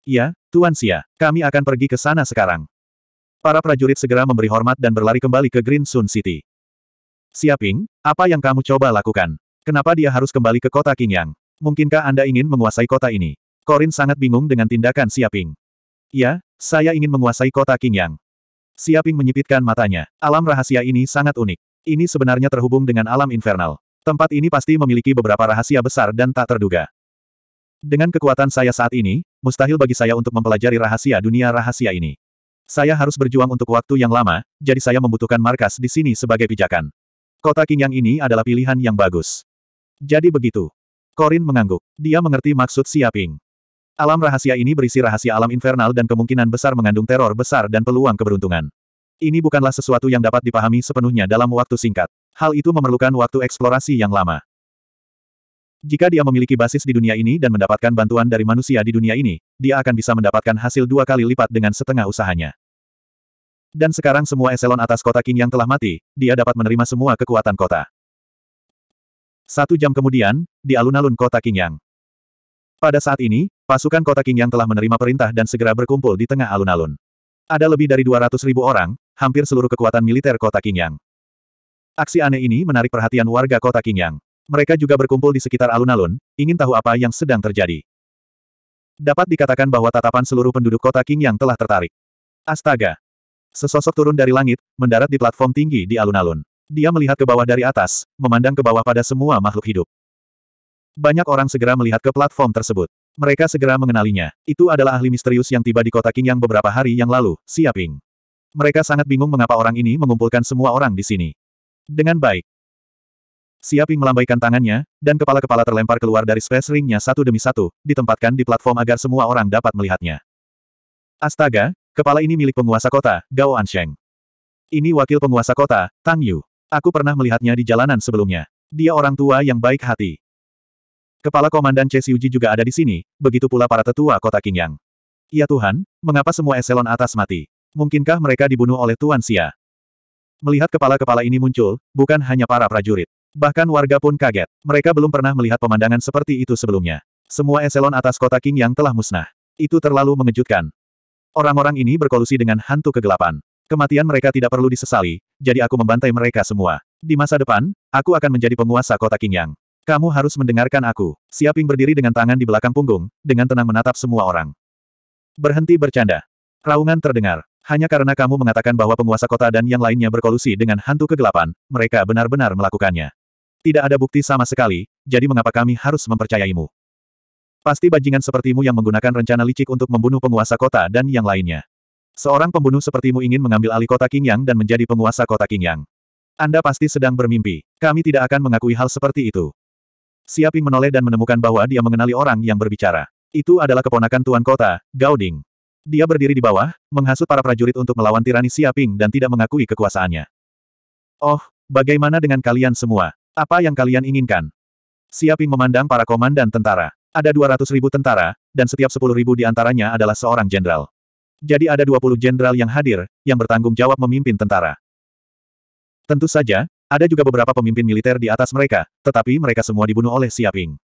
Ia, Tuan Xia, kami akan pergi ke sana sekarang. Para prajurit segera memberi hormat dan berlari kembali ke Green Sun City. Siaping, apa yang kamu coba lakukan? Kenapa dia harus kembali ke kota Qingyang? Mungkinkah Anda ingin menguasai kota ini? Korin sangat bingung dengan tindakan Siaping. Ya, saya ingin menguasai kota Qingyang. Siaping menyipitkan matanya. Alam rahasia ini sangat unik. Ini sebenarnya terhubung dengan alam infernal. Tempat ini pasti memiliki beberapa rahasia besar dan tak terduga. Dengan kekuatan saya saat ini, mustahil bagi saya untuk mempelajari rahasia dunia rahasia ini. Saya harus berjuang untuk waktu yang lama, jadi saya membutuhkan markas di sini sebagai pijakan. Kota Qingyang ini adalah pilihan yang bagus. Jadi begitu. Korin mengangguk. Dia mengerti maksud Siaping. Alam rahasia ini berisi rahasia alam infernal dan kemungkinan besar mengandung teror besar dan peluang keberuntungan. Ini bukanlah sesuatu yang dapat dipahami sepenuhnya dalam waktu singkat. Hal itu memerlukan waktu eksplorasi yang lama. Jika dia memiliki basis di dunia ini dan mendapatkan bantuan dari manusia di dunia ini, dia akan bisa mendapatkan hasil dua kali lipat dengan setengah usahanya. Dan sekarang semua eselon atas kota King yang telah mati, dia dapat menerima semua kekuatan kota. Satu jam kemudian, di alun-alun kota King Yang. Pada saat ini, pasukan kota King Yang telah menerima perintah dan segera berkumpul di tengah alun-alun. Ada lebih dari 200 ribu orang, hampir seluruh kekuatan militer kota King Yang. Aksi aneh ini menarik perhatian warga kota King Yang. Mereka juga berkumpul di sekitar alun-alun, ingin tahu apa yang sedang terjadi. Dapat dikatakan bahwa tatapan seluruh penduduk kota King yang telah tertarik. Astaga! Sesosok turun dari langit, mendarat di platform tinggi di alun-alun. Dia melihat ke bawah dari atas, memandang ke bawah pada semua makhluk hidup. Banyak orang segera melihat ke platform tersebut. Mereka segera mengenalinya. Itu adalah ahli misterius yang tiba di kota King yang beberapa hari yang lalu, Siaping. Mereka sangat bingung mengapa orang ini mengumpulkan semua orang di sini. Dengan baik, Siaping melambaikan tangannya, dan kepala-kepala terlempar keluar dari space ringnya satu demi satu, ditempatkan di platform agar semua orang dapat melihatnya. Astaga, kepala ini milik penguasa kota, Gao Ansheng. Ini wakil penguasa kota, Tang Yu. Aku pernah melihatnya di jalanan sebelumnya. Dia orang tua yang baik hati. Kepala Komandan Che Siuji juga ada di sini, begitu pula para tetua kota Qingyang. Ya Tuhan, mengapa semua eselon atas mati? Mungkinkah mereka dibunuh oleh Tuan Xia? Melihat kepala-kepala ini muncul, bukan hanya para prajurit. Bahkan warga pun kaget. Mereka belum pernah melihat pemandangan seperti itu sebelumnya. Semua eselon atas kota King yang telah musnah. Itu terlalu mengejutkan. Orang-orang ini berkolusi dengan hantu kegelapan. Kematian mereka tidak perlu disesali, jadi aku membantai mereka semua. Di masa depan, aku akan menjadi penguasa kota King yang. Kamu harus mendengarkan aku. Siaping berdiri dengan tangan di belakang punggung, dengan tenang menatap semua orang. Berhenti bercanda. Raungan terdengar. Hanya karena kamu mengatakan bahwa penguasa kota dan yang lainnya berkolusi dengan hantu kegelapan, mereka benar-benar melakukannya. Tidak ada bukti sama sekali, jadi mengapa kami harus mempercayaimu? Pasti bajingan sepertimu yang menggunakan rencana licik untuk membunuh penguasa kota dan yang lainnya. Seorang pembunuh sepertimu ingin mengambil alih kota Qingyang dan menjadi penguasa kota Qingyang. Anda pasti sedang bermimpi. Kami tidak akan mengakui hal seperti itu. Siaping menoleh dan menemukan bahwa dia mengenali orang yang berbicara. Itu adalah keponakan tuan kota, Gauding. Dia berdiri di bawah, menghasut para prajurit untuk melawan tirani Siaping dan tidak mengakui kekuasaannya. Oh, bagaimana dengan kalian semua? Apa yang kalian inginkan? Siaping memandang para komandan tentara. Ada 200 ribu tentara, dan setiap 10 ribu di antaranya adalah seorang jenderal. Jadi ada 20 jenderal yang hadir, yang bertanggung jawab memimpin tentara. Tentu saja, ada juga beberapa pemimpin militer di atas mereka, tetapi mereka semua dibunuh oleh Siaping.